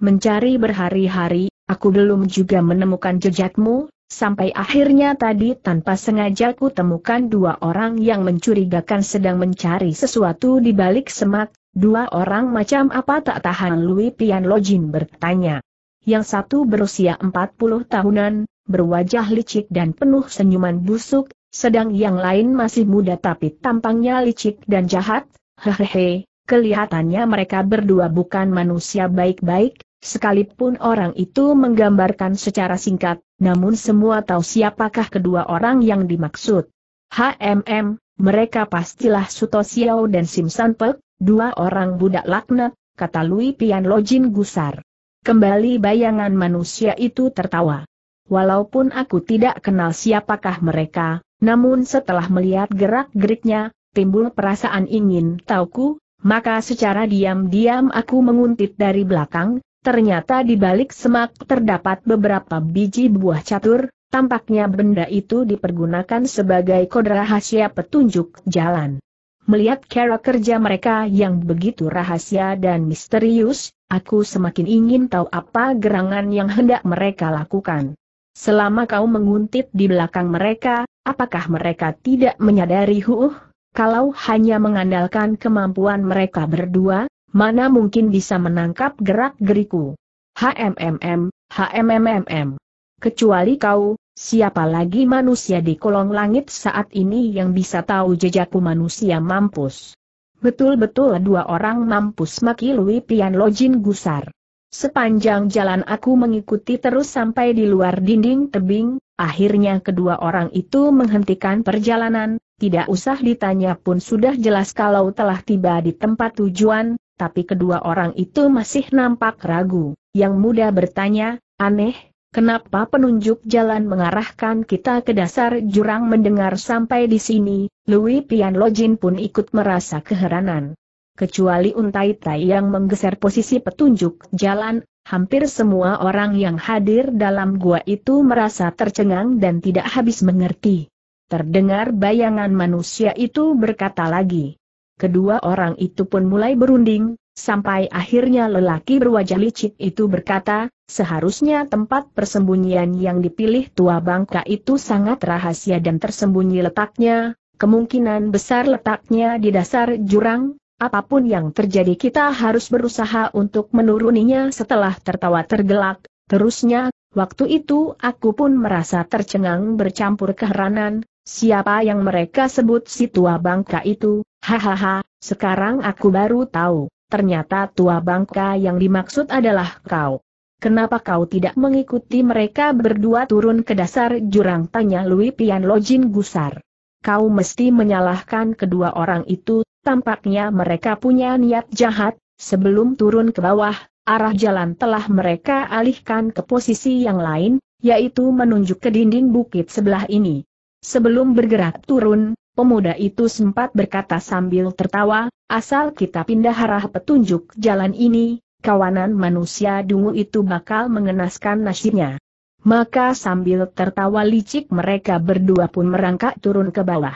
mencari berhari-hari, aku belum juga menemukan jejakmu, sampai akhirnya tadi tanpa sengaja ku temukan dua orang yang mencurigakan sedang mencari sesuatu di balik semak, dua orang macam apa tak tahan Louis Pian Lojin bertanya. Yang satu berusia 40 tahunan, berwajah licik dan penuh senyuman busuk, sedang yang lain masih muda tapi tampangnya licik dan jahat, hehehe, Kelihatannya mereka berdua bukan manusia baik-baik, sekalipun orang itu menggambarkan secara singkat, namun semua tahu siapakah kedua orang yang dimaksud. HMM, mereka pastilah Suto Xiao dan Sim San dua orang budak laknat, kata Lui Pian Lojin gusar. Kembali bayangan manusia itu tertawa. Walaupun aku tidak kenal siapakah mereka, namun setelah melihat gerak-geriknya, timbul perasaan ingin tahu. Maka secara diam-diam aku menguntit dari belakang, ternyata di balik semak terdapat beberapa biji buah catur, tampaknya benda itu dipergunakan sebagai kode rahasia petunjuk jalan. Melihat cara kerja mereka yang begitu rahasia dan misterius, aku semakin ingin tahu apa gerangan yang hendak mereka lakukan. Selama kau menguntit di belakang mereka, apakah mereka tidak menyadari huuh? Kalau hanya mengandalkan kemampuan mereka berdua, mana mungkin bisa menangkap gerak-geriku. HMMM, HMMMM. Kecuali kau, siapa lagi manusia di kolong langit saat ini yang bisa tahu jejakku manusia mampus. Betul-betul dua orang mampus maki Lui Pian Lojin gusar. Sepanjang jalan aku mengikuti terus sampai di luar dinding tebing, akhirnya kedua orang itu menghentikan perjalanan, tidak usah ditanya pun sudah jelas kalau telah tiba di tempat tujuan, tapi kedua orang itu masih nampak ragu. Yang muda bertanya, aneh, kenapa penunjuk jalan mengarahkan kita ke dasar jurang mendengar sampai di sini, Louis Pian Lojin pun ikut merasa keheranan. Kecuali Untai Tai yang menggeser posisi petunjuk jalan, hampir semua orang yang hadir dalam gua itu merasa tercengang dan tidak habis mengerti. Terdengar bayangan manusia itu berkata lagi. Kedua orang itu pun mulai berunding, sampai akhirnya lelaki berwajah licik itu berkata, seharusnya tempat persembunyian yang dipilih tua bangka itu sangat rahasia dan tersembunyi letaknya, kemungkinan besar letaknya di dasar jurang, apapun yang terjadi kita harus berusaha untuk menuruninya setelah tertawa tergelak, terusnya, waktu itu aku pun merasa tercengang bercampur keheranan, Siapa yang mereka sebut si tua bangka itu, hahaha, sekarang aku baru tahu, ternyata tua bangka yang dimaksud adalah kau. Kenapa kau tidak mengikuti mereka berdua turun ke dasar jurang tanya Louis Pian Lojin gusar. Kau mesti menyalahkan kedua orang itu, tampaknya mereka punya niat jahat, sebelum turun ke bawah, arah jalan telah mereka alihkan ke posisi yang lain, yaitu menunjuk ke dinding bukit sebelah ini. Sebelum bergerak turun, pemuda itu sempat berkata sambil tertawa, asal kita pindah arah petunjuk jalan ini, kawanan manusia dungu itu bakal mengenaskan nasibnya. Maka sambil tertawa licik mereka berdua pun merangkak turun ke bawah.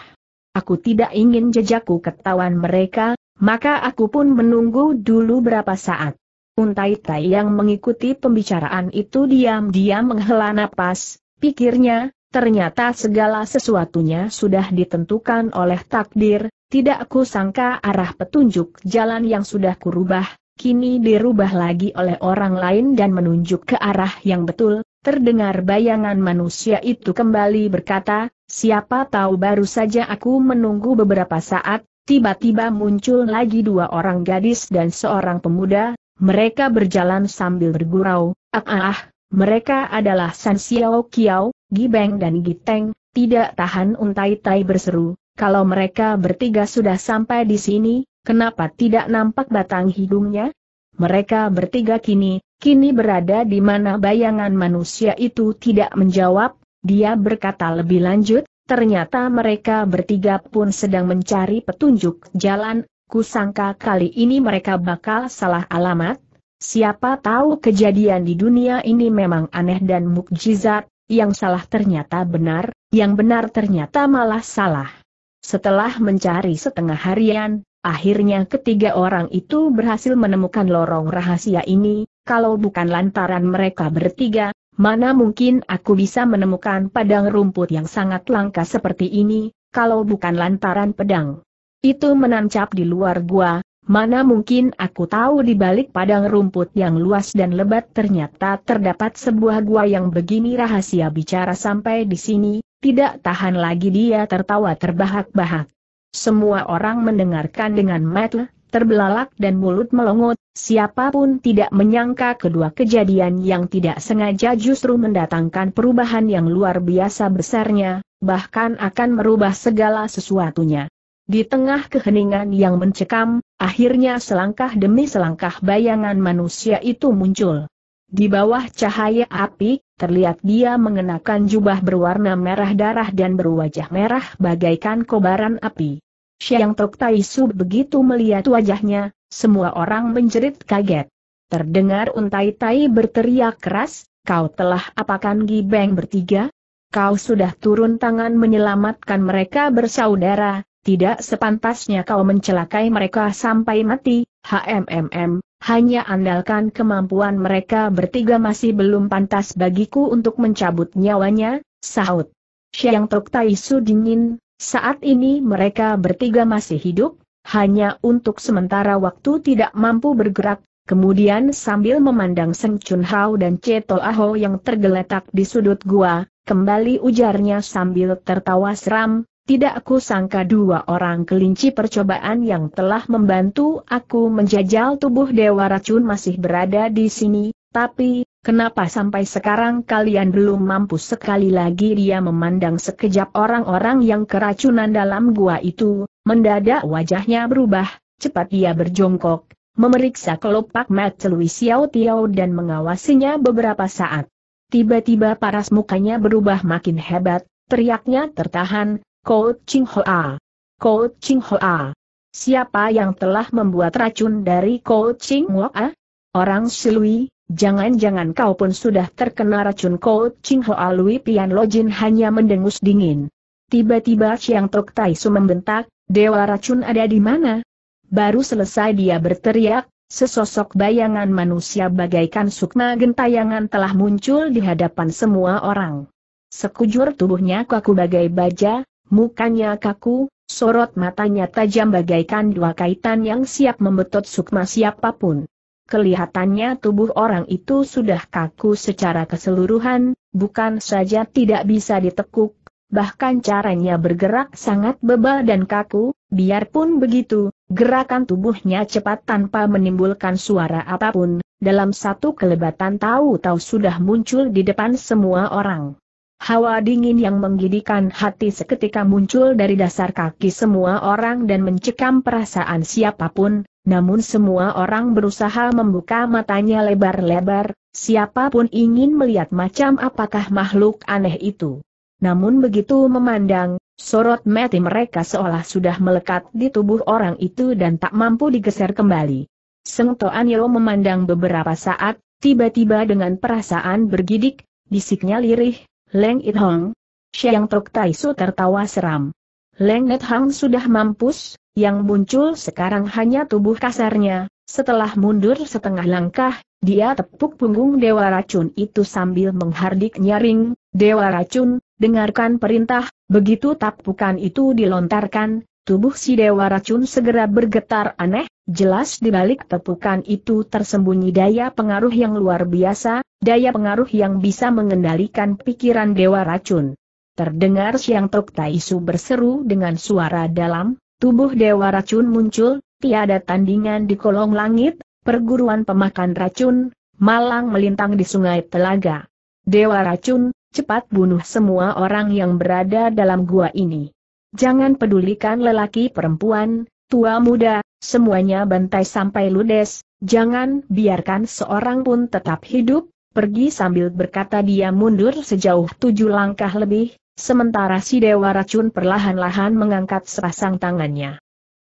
Aku tidak ingin jejakku ketahuan mereka, maka aku pun menunggu dulu berapa saat. Untai Tai yang mengikuti pembicaraan itu diam-diam menghela napas, pikirnya, Ternyata segala sesuatunya sudah ditentukan oleh takdir, tidak ku sangka arah petunjuk jalan yang sudah kurubah, kini dirubah lagi oleh orang lain dan menunjuk ke arah yang betul, terdengar bayangan manusia itu kembali berkata, siapa tahu baru saja aku menunggu beberapa saat, tiba-tiba muncul lagi dua orang gadis dan seorang pemuda, mereka berjalan sambil bergurau, ah ah, ah mereka adalah San Xiao Kiao, Gibeng dan Giteng, tidak tahan untai tai berseru, kalau mereka bertiga sudah sampai di sini, kenapa tidak nampak batang hidungnya? Mereka bertiga kini, kini berada di mana bayangan manusia itu tidak menjawab, dia berkata lebih lanjut, ternyata mereka bertiga pun sedang mencari petunjuk jalan, kusangka kali ini mereka bakal salah alamat, siapa tahu kejadian di dunia ini memang aneh dan mukjizat, yang salah ternyata benar, yang benar ternyata malah salah. Setelah mencari setengah harian, akhirnya ketiga orang itu berhasil menemukan lorong rahasia ini, kalau bukan lantaran mereka bertiga, mana mungkin aku bisa menemukan padang rumput yang sangat langka seperti ini, kalau bukan lantaran pedang. Itu menancap di luar gua, Mana mungkin aku tahu di balik padang rumput yang luas dan lebat ternyata terdapat sebuah gua yang begini rahasia bicara sampai di sini, tidak tahan lagi dia tertawa terbahak-bahak. Semua orang mendengarkan dengan mata, terbelalak dan mulut melongot, siapapun tidak menyangka kedua kejadian yang tidak sengaja justru mendatangkan perubahan yang luar biasa besarnya, bahkan akan merubah segala sesuatunya. Di tengah keheningan yang mencekam, Akhirnya selangkah demi selangkah bayangan manusia itu muncul. Di bawah cahaya api, terlihat dia mengenakan jubah berwarna merah darah dan berwajah merah bagaikan kobaran api. Siang Tok Tai begitu melihat wajahnya, semua orang menjerit kaget. Terdengar Untai Tai berteriak keras, kau telah apakan Gibeng bertiga? Kau sudah turun tangan menyelamatkan mereka bersaudara, tidak sepantasnya kau mencelakai mereka sampai mati, HMMM, hanya andalkan kemampuan mereka bertiga masih belum pantas bagiku untuk mencabut nyawanya, sahut. Siang Tok Tai dingin, saat ini mereka bertiga masih hidup, hanya untuk sementara waktu tidak mampu bergerak, kemudian sambil memandang Seng Chun Hao dan Ceto Aho yang tergeletak di sudut gua, kembali ujarnya sambil tertawa seram, tidak aku sangka dua orang kelinci percobaan yang telah membantu aku menjajal tubuh Dewa Racun masih berada di sini, tapi, kenapa sampai sekarang kalian belum mampu sekali lagi dia memandang sekejap orang-orang yang keracunan dalam gua itu, mendadak wajahnya berubah, cepat dia berjongkok, memeriksa kelopak mata Louis Xiao Tiao dan mengawasinya beberapa saat. Tiba-tiba paras mukanya berubah makin hebat, teriaknya tertahan, Ko Ching Hoa. Ko Ching Hoa. Siapa yang telah membuat racun dari Ko Ching Hoa? Orang Silui, jangan-jangan kau pun sudah terkena racun Ko Ching Hoa Lui Pian Jin hanya mendengus dingin. Tiba-tiba Chiang Tok Tai Su membentak, Dewa racun ada di mana? Baru selesai dia berteriak, sesosok bayangan manusia bagaikan sukma gentayangan telah muncul di hadapan semua orang. Sekujur tubuhnya kaku bagai baja, Mukanya kaku, sorot matanya tajam bagaikan dua kaitan yang siap membetot sukma siapapun. Kelihatannya tubuh orang itu sudah kaku secara keseluruhan, bukan saja tidak bisa ditekuk, bahkan caranya bergerak sangat bebal dan kaku, biarpun begitu, gerakan tubuhnya cepat tanpa menimbulkan suara apapun, dalam satu kelebatan tahu-tahu sudah muncul di depan semua orang. Hawa dingin yang menggidikan hati seketika muncul dari dasar kaki semua orang dan mencekam perasaan siapapun, namun semua orang berusaha membuka matanya lebar-lebar, siapapun ingin melihat macam apakah makhluk aneh itu. Namun begitu memandang, sorot mati mereka seolah sudah melekat di tubuh orang itu dan tak mampu digeser kembali. Seng Yeo memandang beberapa saat, tiba-tiba dengan perasaan bergidik, bisiknya lirih, Leng It Hong. Siang Tok Tai Su tertawa seram. Leng Net Hang sudah mampus, yang muncul sekarang hanya tubuh kasarnya. Setelah mundur setengah langkah, dia tepuk punggung Dewa Racun itu sambil menghardik nyaring, Dewa Racun, dengarkan perintah, begitu tapukan itu dilontarkan, tubuh si Dewa Racun segera bergetar aneh, Jelas di balik tepukan itu tersembunyi daya pengaruh yang luar biasa, daya pengaruh yang bisa mengendalikan pikiran Dewa Racun. Terdengar Siang Tok Taisu berseru dengan suara dalam, tubuh Dewa Racun muncul, tiada tandingan di kolong langit, perguruan pemakan racun, malang melintang di sungai telaga. Dewa Racun, cepat bunuh semua orang yang berada dalam gua ini. Jangan pedulikan lelaki perempuan, tua muda, Semuanya bantai sampai ludes, jangan biarkan seorang pun tetap hidup, pergi sambil berkata dia mundur sejauh tujuh langkah lebih, sementara si Dewa Racun perlahan-lahan mengangkat sepasang tangannya.